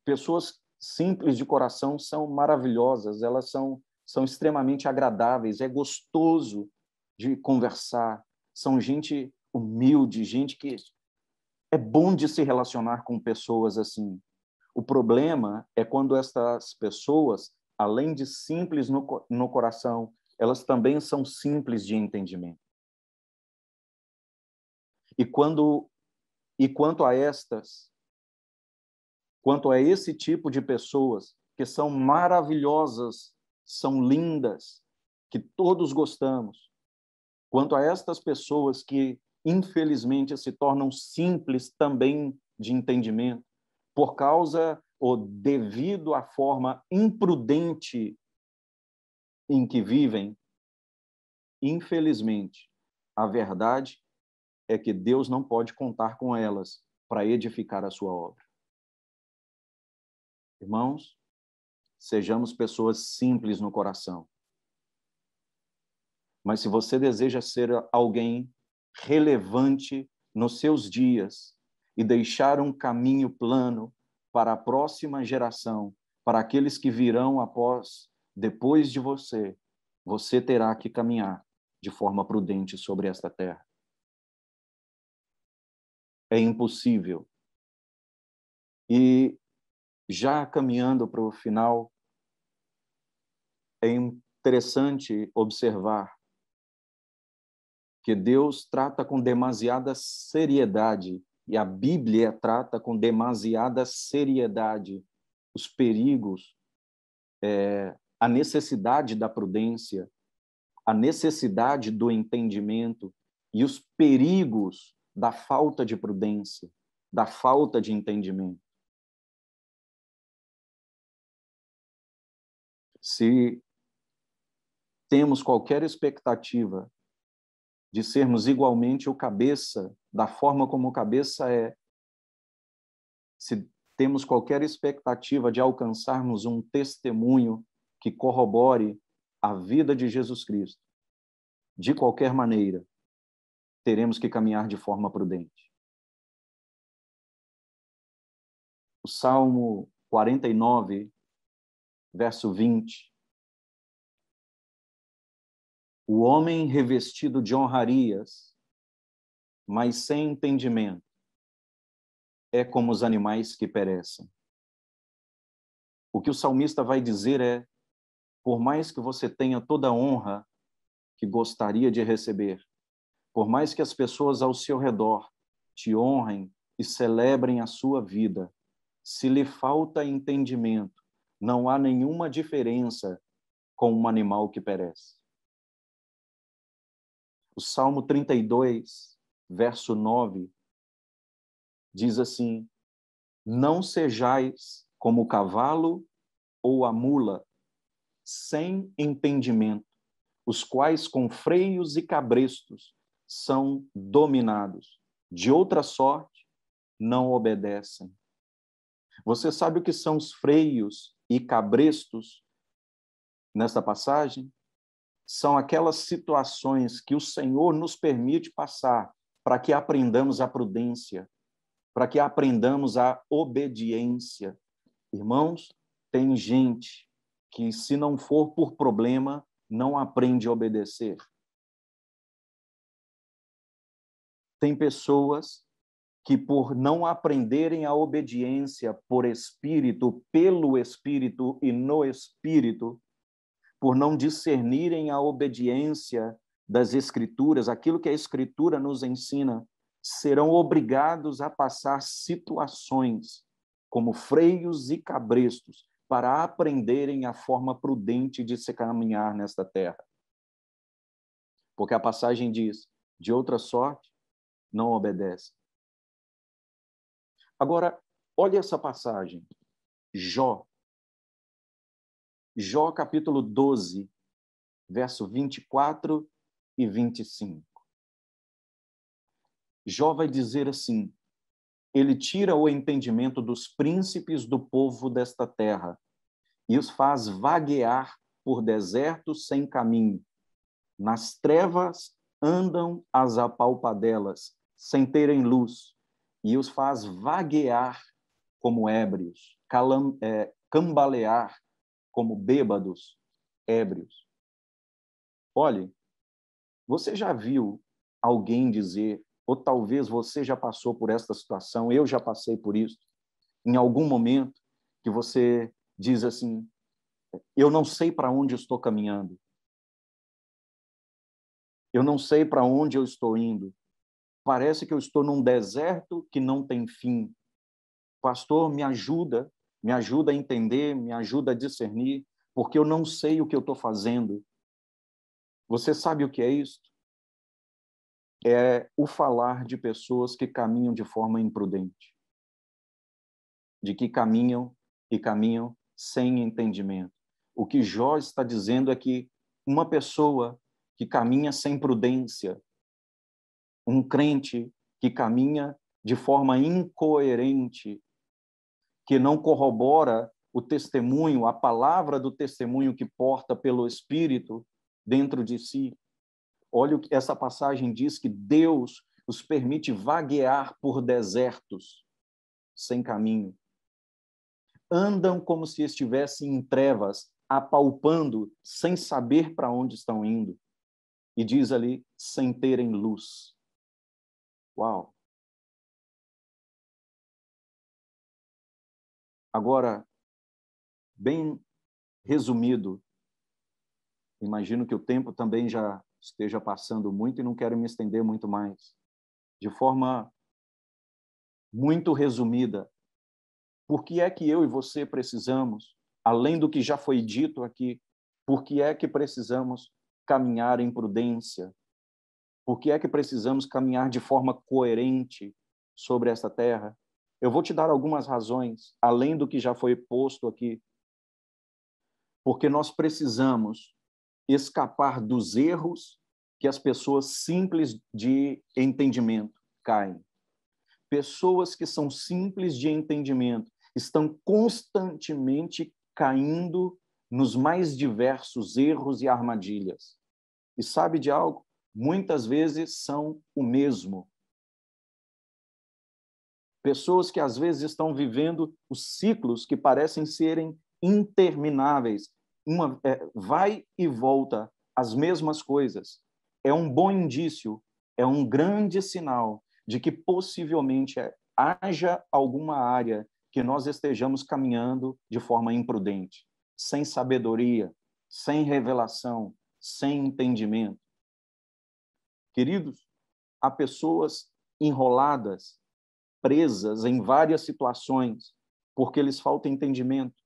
Pessoas simples de coração são maravilhosas, elas são são extremamente agradáveis, é gostoso de conversar, são gente humilde, gente que é bom de se relacionar com pessoas assim. O problema é quando essas pessoas, além de simples no, no coração, elas também são simples de entendimento. E quando e quanto a estas, quanto a esse tipo de pessoas que são maravilhosas, são lindas, que todos gostamos, quanto a estas pessoas que infelizmente se tornam simples também de entendimento por causa ou devido à forma imprudente em que vivem, infelizmente, a verdade é que Deus não pode contar com elas para edificar a sua obra. Irmãos, sejamos pessoas simples no coração. Mas se você deseja ser alguém relevante nos seus dias e deixar um caminho plano para a próxima geração, para aqueles que virão após, depois de você, você terá que caminhar de forma prudente sobre esta terra é impossível. E já caminhando para o final, é interessante observar que Deus trata com demasiada seriedade e a Bíblia trata com demasiada seriedade os perigos, é, a necessidade da prudência, a necessidade do entendimento e os perigos da falta de prudência, da falta de entendimento. Se temos qualquer expectativa de sermos igualmente o cabeça, da forma como o cabeça é, se temos qualquer expectativa de alcançarmos um testemunho que corrobore a vida de Jesus Cristo, de qualquer maneira, teremos que caminhar de forma prudente. O Salmo 49, verso 20. O homem revestido de honrarias, mas sem entendimento, é como os animais que perecem. O que o salmista vai dizer é: por mais que você tenha toda a honra que gostaria de receber, por mais que as pessoas ao seu redor te honrem e celebrem a sua vida, se lhe falta entendimento, não há nenhuma diferença com um animal que perece. O Salmo 32, verso 9, diz assim: Não sejais como o cavalo ou a mula, sem entendimento, os quais com freios e cabrestos são dominados. De outra sorte, não obedecem. Você sabe o que são os freios e cabrestos nesta passagem? São aquelas situações que o Senhor nos permite passar para que aprendamos a prudência, para que aprendamos a obediência. Irmãos, tem gente que, se não for por problema, não aprende a obedecer. tem pessoas que, por não aprenderem a obediência por espírito, pelo espírito e no espírito, por não discernirem a obediência das escrituras, aquilo que a escritura nos ensina, serão obrigados a passar situações como freios e cabrestos para aprenderem a forma prudente de se caminhar nesta terra. Porque a passagem diz: de outra sorte, não obedece. Agora, olha essa passagem. Jó. Jó capítulo 12, verso 24 e 25. Jó vai dizer assim: Ele tira o entendimento dos príncipes do povo desta terra e os faz vaguear por desertos sem caminho. Nas trevas andam as apalpadelas sem terem luz, e os faz vaguear como ébrios, calam, é, cambalear como bêbados ébrios. Olhe, você já viu alguém dizer, ou talvez você já passou por esta situação, eu já passei por isso, em algum momento que você diz assim: eu não sei para onde estou caminhando, eu não sei para onde eu estou indo, Parece que eu estou num deserto que não tem fim. Pastor, me ajuda, me ajuda a entender, me ajuda a discernir, porque eu não sei o que eu estou fazendo. Você sabe o que é isso? É o falar de pessoas que caminham de forma imprudente, de que caminham e caminham sem entendimento. O que Jó está dizendo é que uma pessoa que caminha sem prudência, um crente que caminha de forma incoerente, que não corrobora o testemunho, a palavra do testemunho que porta pelo Espírito dentro de si. Olha o que essa passagem diz que Deus os permite vaguear por desertos sem caminho. Andam como se estivessem em trevas, apalpando sem saber para onde estão indo. E diz ali, sem terem luz. Uau! Agora, bem resumido, imagino que o tempo também já esteja passando muito e não quero me estender muito mais. De forma muito resumida, por que é que eu e você precisamos, além do que já foi dito aqui, por que é que precisamos caminhar em prudência, por que é que precisamos caminhar de forma coerente sobre esta terra? Eu vou te dar algumas razões, além do que já foi posto aqui. Porque nós precisamos escapar dos erros que as pessoas simples de entendimento caem. Pessoas que são simples de entendimento estão constantemente caindo nos mais diversos erros e armadilhas. E sabe de algo? muitas vezes são o mesmo. Pessoas que às vezes estão vivendo os ciclos que parecem serem intermináveis. Uma, é, vai e volta as mesmas coisas. É um bom indício, é um grande sinal de que possivelmente é, haja alguma área que nós estejamos caminhando de forma imprudente, sem sabedoria, sem revelação, sem entendimento. Queridos, há pessoas enroladas, presas em várias situações, porque lhes falta entendimento.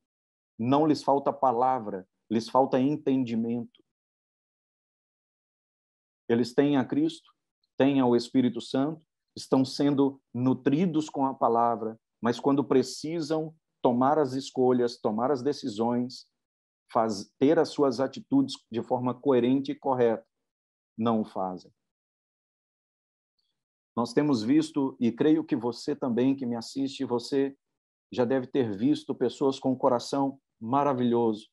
Não lhes falta palavra, lhes falta entendimento. Eles têm a Cristo, têm o Espírito Santo, estão sendo nutridos com a palavra, mas quando precisam tomar as escolhas, tomar as decisões, faz, ter as suas atitudes de forma coerente e correta, não o fazem. Nós temos visto, e creio que você também que me assiste, você já deve ter visto pessoas com um coração maravilhoso,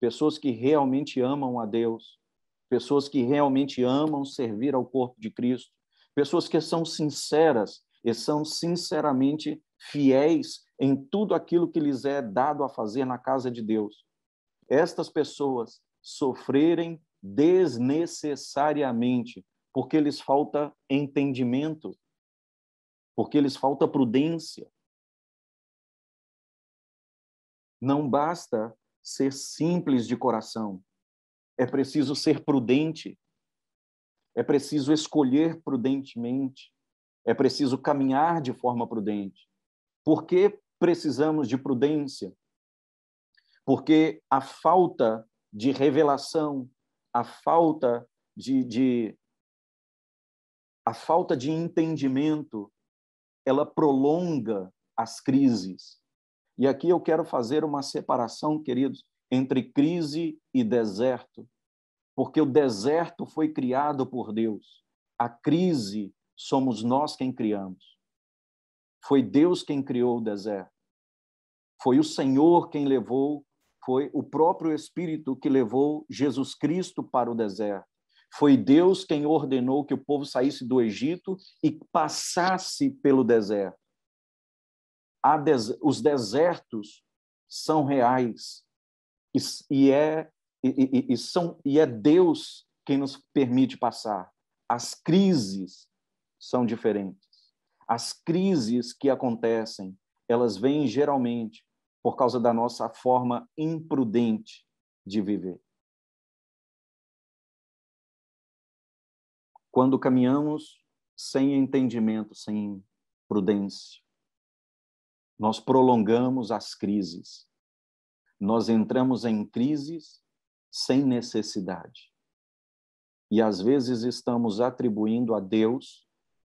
pessoas que realmente amam a Deus, pessoas que realmente amam servir ao corpo de Cristo, pessoas que são sinceras e são sinceramente fiéis em tudo aquilo que lhes é dado a fazer na casa de Deus. Estas pessoas sofrerem desnecessariamente porque lhes falta entendimento, porque lhes falta prudência. Não basta ser simples de coração, é preciso ser prudente, é preciso escolher prudentemente, é preciso caminhar de forma prudente. Por que precisamos de prudência? Porque a falta de revelação, a falta de, de a falta de entendimento ela prolonga as crises. E aqui eu quero fazer uma separação, queridos, entre crise e deserto, porque o deserto foi criado por Deus. A crise somos nós quem criamos. Foi Deus quem criou o deserto. Foi o Senhor quem levou, foi o próprio Espírito que levou Jesus Cristo para o deserto. Foi Deus quem ordenou que o povo saísse do Egito e passasse pelo deserto. Des... Os desertos são reais e, e é, e, e, são, e é Deus quem nos permite passar. As crises são diferentes. As crises que acontecem, elas vêm geralmente por causa da nossa forma imprudente de viver. quando caminhamos sem entendimento, sem prudência, nós prolongamos as crises. Nós entramos em crises sem necessidade. E às vezes estamos atribuindo a Deus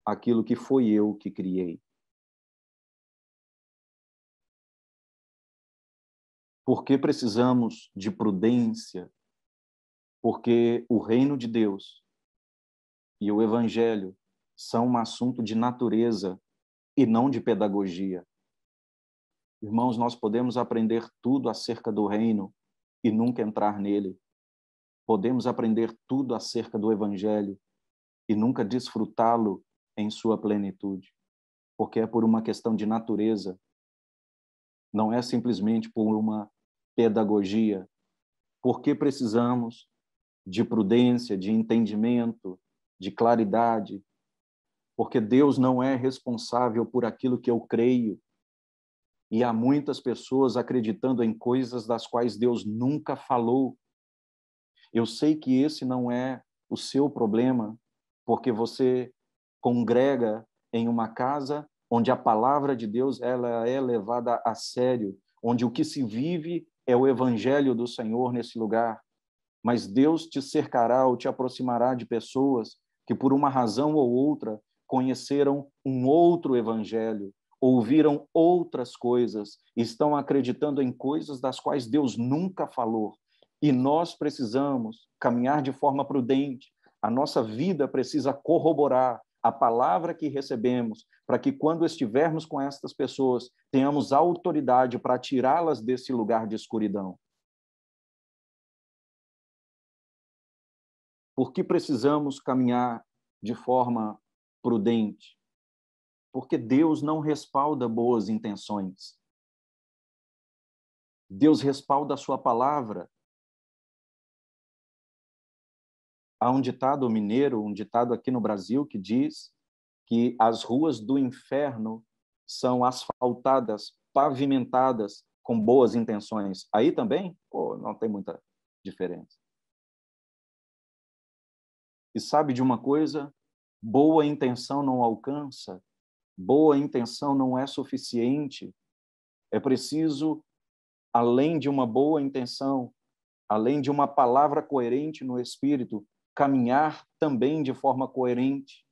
aquilo que foi eu que criei. Porque precisamos de prudência, porque o reino de Deus e o Evangelho são um assunto de natureza e não de pedagogia. Irmãos, nós podemos aprender tudo acerca do reino e nunca entrar nele. Podemos aprender tudo acerca do Evangelho e nunca desfrutá-lo em sua plenitude, porque é por uma questão de natureza, não é simplesmente por uma pedagogia. Porque precisamos de prudência, de entendimento, de claridade, porque Deus não é responsável por aquilo que eu creio. E há muitas pessoas acreditando em coisas das quais Deus nunca falou. Eu sei que esse não é o seu problema, porque você congrega em uma casa onde a palavra de Deus ela é levada a sério, onde o que se vive é o evangelho do Senhor nesse lugar. Mas Deus te cercará ou te aproximará de pessoas que por uma razão ou outra conheceram um outro evangelho, ouviram outras coisas, estão acreditando em coisas das quais Deus nunca falou. E nós precisamos caminhar de forma prudente. A nossa vida precisa corroborar a palavra que recebemos, para que quando estivermos com estas pessoas, tenhamos autoridade para tirá-las desse lugar de escuridão. porque precisamos caminhar de forma prudente, porque Deus não respalda boas intenções. Deus respalda a sua palavra. Há um ditado mineiro, um ditado aqui no Brasil, que diz que as ruas do inferno são asfaltadas, pavimentadas com boas intenções. Aí também, pô, não tem muita diferença. E sabe de uma coisa? Boa intenção não alcança, boa intenção não é suficiente. É preciso, além de uma boa intenção, além de uma palavra coerente no espírito, caminhar também de forma coerente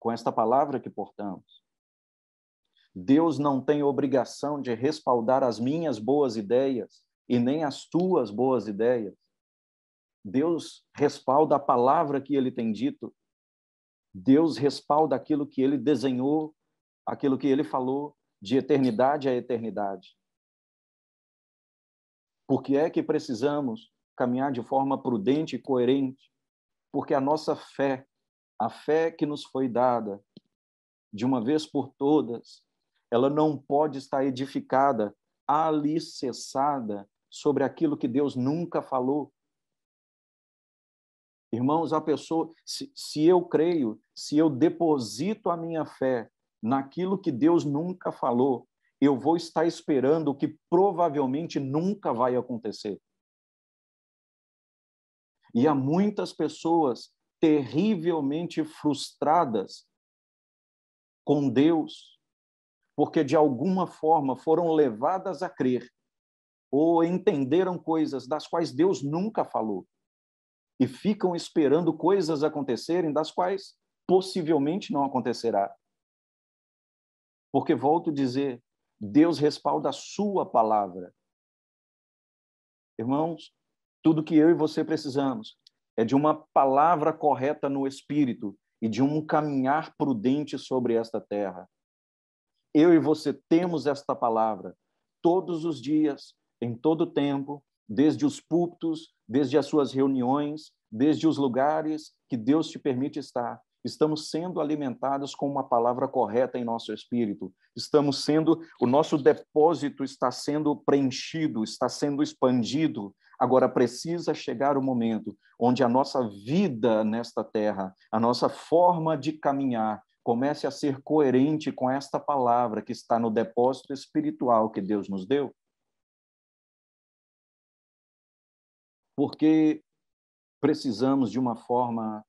com esta palavra que portamos. Deus não tem obrigação de respaldar as minhas boas ideias e nem as tuas boas ideias. Deus respalda a palavra que ele tem dito. Deus respalda aquilo que ele desenhou, aquilo que ele falou de eternidade a eternidade. Por que é que precisamos caminhar de forma prudente e coerente? Porque a nossa fé, a fé que nos foi dada de uma vez por todas, ela não pode estar edificada, alicerçada sobre aquilo que Deus nunca falou, Irmãos, a pessoa, se, se eu creio, se eu deposito a minha fé naquilo que Deus nunca falou, eu vou estar esperando o que provavelmente nunca vai acontecer. E há muitas pessoas terrivelmente frustradas com Deus, porque de alguma forma foram levadas a crer ou entenderam coisas das quais Deus nunca falou e ficam esperando coisas acontecerem das quais possivelmente não acontecerá. Porque, volto a dizer, Deus respalda a sua palavra. Irmãos, tudo que eu e você precisamos é de uma palavra correta no Espírito e de um caminhar prudente sobre esta terra. Eu e você temos esta palavra todos os dias, em todo tempo, desde os púlpitos, desde as suas reuniões, desde os lugares que Deus te permite estar. Estamos sendo alimentados com uma palavra correta em nosso espírito. Estamos sendo, o nosso depósito está sendo preenchido, está sendo expandido. Agora precisa chegar o momento onde a nossa vida nesta terra, a nossa forma de caminhar, comece a ser coerente com esta palavra que está no depósito espiritual que Deus nos deu. porque precisamos de uma forma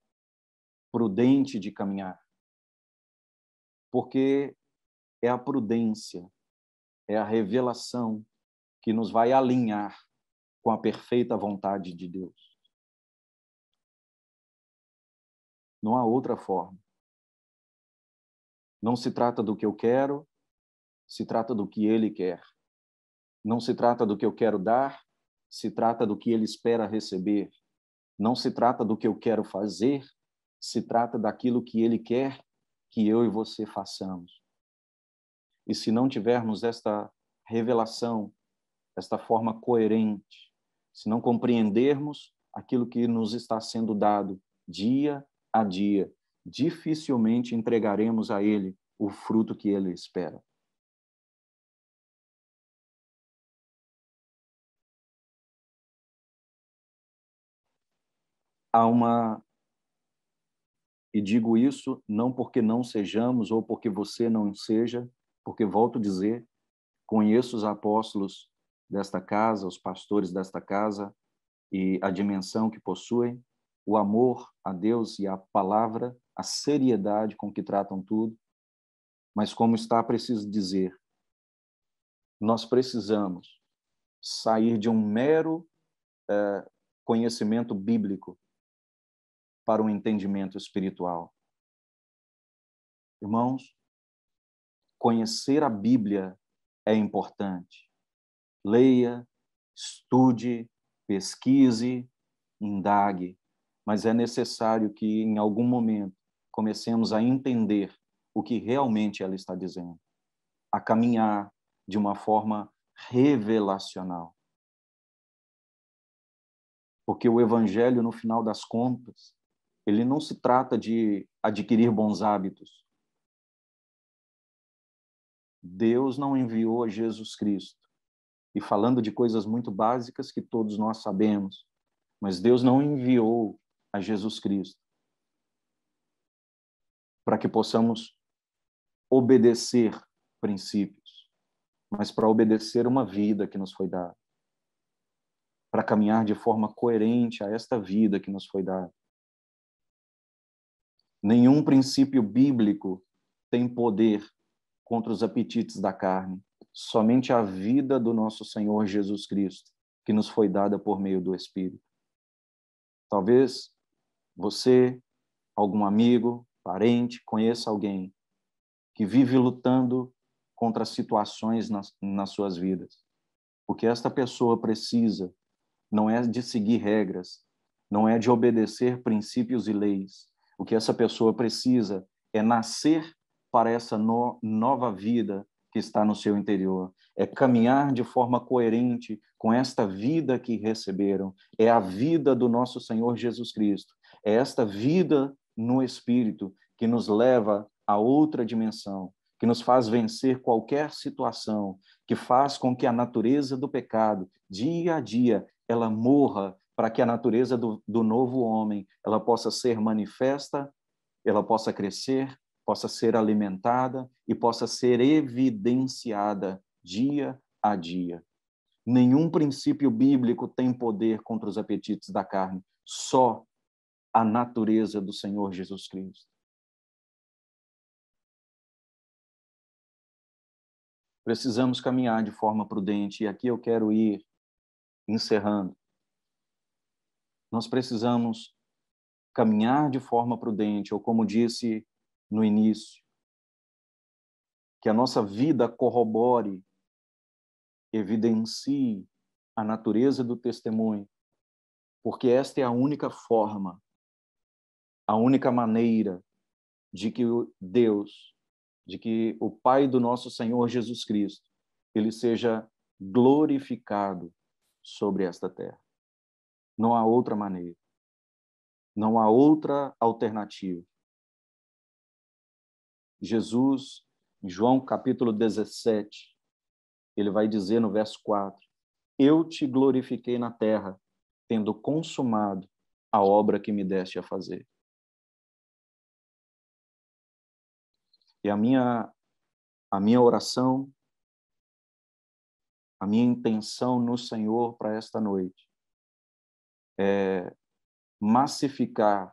prudente de caminhar. Porque é a prudência, é a revelação que nos vai alinhar com a perfeita vontade de Deus. Não há outra forma. Não se trata do que eu quero, se trata do que ele quer. Não se trata do que eu quero dar, se trata do que ele espera receber, não se trata do que eu quero fazer, se trata daquilo que ele quer que eu e você façamos. E se não tivermos esta revelação, esta forma coerente, se não compreendermos aquilo que nos está sendo dado dia a dia, dificilmente entregaremos a ele o fruto que ele espera. há uma. E digo isso não porque não sejamos ou porque você não seja, porque volto a dizer, conheço os apóstolos desta casa, os pastores desta casa e a dimensão que possuem, o amor a Deus e a palavra, a seriedade com que tratam tudo. Mas como está preciso dizer, nós precisamos sair de um mero eh, conhecimento bíblico para o um entendimento espiritual. Irmãos, conhecer a Bíblia é importante. Leia, estude, pesquise, indague, mas é necessário que em algum momento comecemos a entender o que realmente ela está dizendo, a caminhar de uma forma revelacional. Porque o evangelho no final das contas ele não se trata de adquirir bons hábitos. Deus não enviou a Jesus Cristo. E falando de coisas muito básicas que todos nós sabemos, mas Deus não enviou a Jesus Cristo para que possamos obedecer princípios, mas para obedecer uma vida que nos foi dada, para caminhar de forma coerente a esta vida que nos foi dada Nenhum princípio bíblico tem poder contra os apetites da carne. Somente a vida do nosso Senhor Jesus Cristo, que nos foi dada por meio do Espírito. Talvez você, algum amigo, parente, conheça alguém que vive lutando contra situações nas, nas suas vidas. O que esta pessoa precisa não é de seguir regras, não é de obedecer princípios e leis, o que essa pessoa precisa é nascer para essa no, nova vida que está no seu interior, é caminhar de forma coerente com esta vida que receberam, é a vida do nosso Senhor Jesus Cristo, é esta vida no Espírito que nos leva a outra dimensão, que nos faz vencer qualquer situação, que faz com que a natureza do pecado, dia a dia, ela morra para que a natureza do, do novo homem ela possa ser manifesta, ela possa crescer, possa ser alimentada e possa ser evidenciada dia a dia. Nenhum princípio bíblico tem poder contra os apetites da carne, só a natureza do Senhor Jesus Cristo. Precisamos caminhar de forma prudente, e aqui eu quero ir encerrando. Nós precisamos caminhar de forma prudente, ou como disse no início, que a nossa vida corrobore, evidencie a natureza do testemunho, porque esta é a única forma, a única maneira de que Deus, de que o Pai do nosso Senhor Jesus Cristo, ele seja glorificado sobre esta terra. Não há outra maneira. Não há outra alternativa. Jesus, em João capítulo 17, ele vai dizer no verso 4: Eu te glorifiquei na terra, tendo consumado a obra que me deste a fazer. E a minha a minha oração, a minha intenção no Senhor para esta noite é, massificar,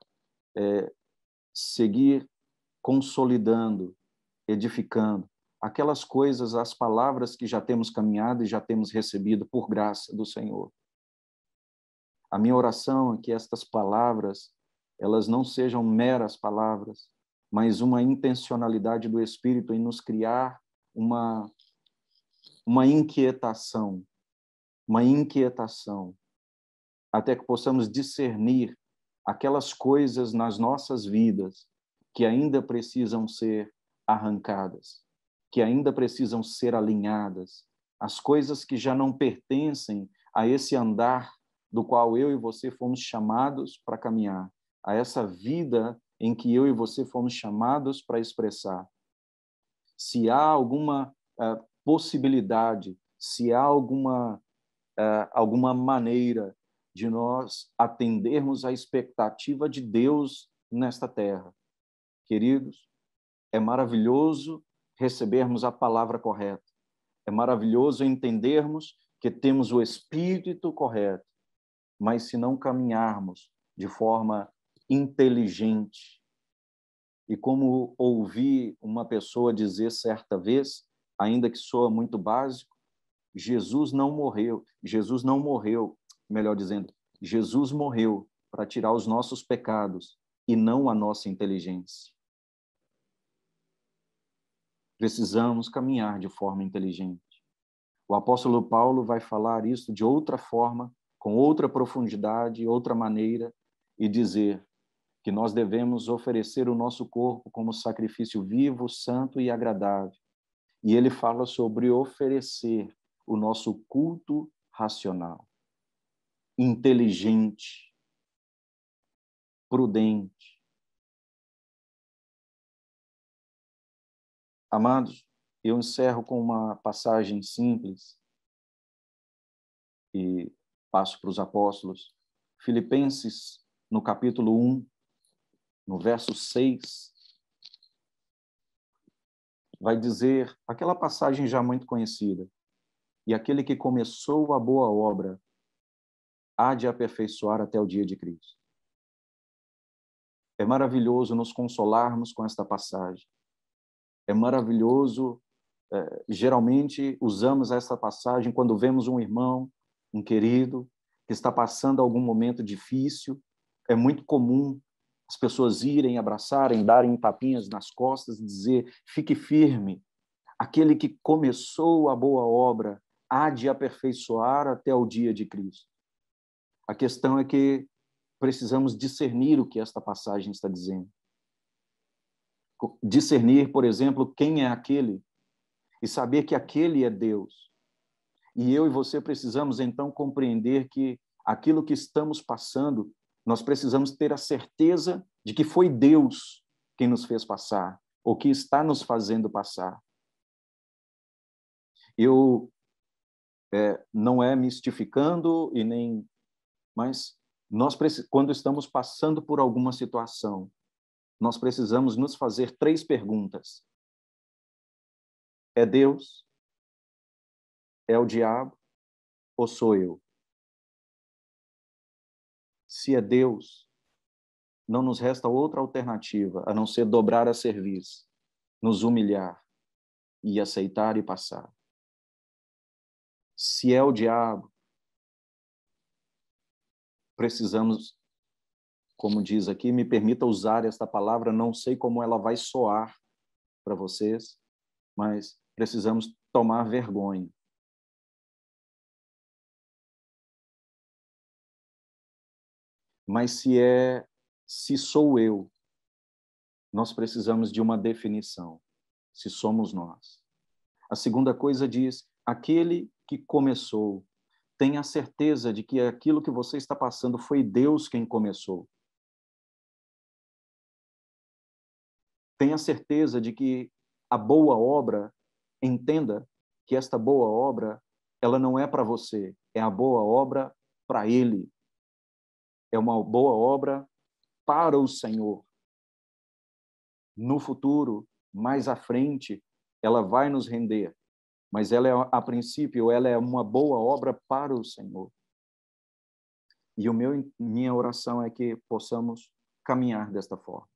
é, seguir consolidando, edificando aquelas coisas, as palavras que já temos caminhado e já temos recebido por graça do Senhor. A minha oração é que estas palavras, elas não sejam meras palavras, mas uma intencionalidade do Espírito em nos criar uma uma inquietação, uma inquietação até que possamos discernir aquelas coisas nas nossas vidas que ainda precisam ser arrancadas, que ainda precisam ser alinhadas, as coisas que já não pertencem a esse andar do qual eu e você fomos chamados para caminhar, a essa vida em que eu e você fomos chamados para expressar. Se há alguma uh, possibilidade, se há alguma, uh, alguma maneira de nós atendermos à expectativa de Deus nesta terra. Queridos, é maravilhoso recebermos a palavra correta. É maravilhoso entendermos que temos o espírito correto, mas se não caminharmos de forma inteligente, e como ouvi uma pessoa dizer certa vez, ainda que soa muito básico, Jesus não morreu, Jesus não morreu, melhor dizendo, Jesus morreu para tirar os nossos pecados e não a nossa inteligência. Precisamos caminhar de forma inteligente. O apóstolo Paulo vai falar isso de outra forma, com outra profundidade, outra maneira, e dizer que nós devemos oferecer o nosso corpo como sacrifício vivo, santo e agradável. E ele fala sobre oferecer o nosso culto racional inteligente, prudente. Amados, eu encerro com uma passagem simples e passo para os apóstolos. Filipenses, no capítulo 1, no verso 6, vai dizer aquela passagem já muito conhecida: E aquele que começou a boa obra há de aperfeiçoar até o dia de Cristo. É maravilhoso nos consolarmos com esta passagem. É maravilhoso, é, geralmente usamos esta passagem quando vemos um irmão, um querido, que está passando algum momento difícil. É muito comum as pessoas irem, abraçarem, darem tapinhas nas costas e dizer: fique firme. Aquele que começou a boa obra há de aperfeiçoar até o dia de Cristo. A questão é que precisamos discernir o que esta passagem está dizendo. Discernir, por exemplo, quem é aquele e saber que aquele é Deus. E eu e você precisamos então compreender que aquilo que estamos passando, nós precisamos ter a certeza de que foi Deus quem nos fez passar, ou que está nos fazendo passar. Eu é, não é mistificando e nem mas nós quando estamos passando por alguma situação, nós precisamos nos fazer três perguntas. É Deus? É o diabo? Ou sou eu? Se é Deus, não nos resta outra alternativa a não ser dobrar a serviço, nos humilhar e aceitar e passar. Se é o diabo, precisamos, como diz aqui, me permita usar esta palavra, não sei como ela vai soar para vocês, mas precisamos tomar vergonha. Mas se é, se sou eu, nós precisamos de uma definição, se somos nós. A segunda coisa diz: aquele que começou tenha certeza de que aquilo que você está passando foi Deus quem começou. Tenha certeza de que a boa obra, entenda que esta boa obra, ela não é para você, é a boa obra para Ele. É uma boa obra para o Senhor. No futuro, mais à frente, ela vai nos render mas ela é, a princípio ela é uma boa obra para o Senhor. E o meu minha oração é que possamos caminhar desta forma.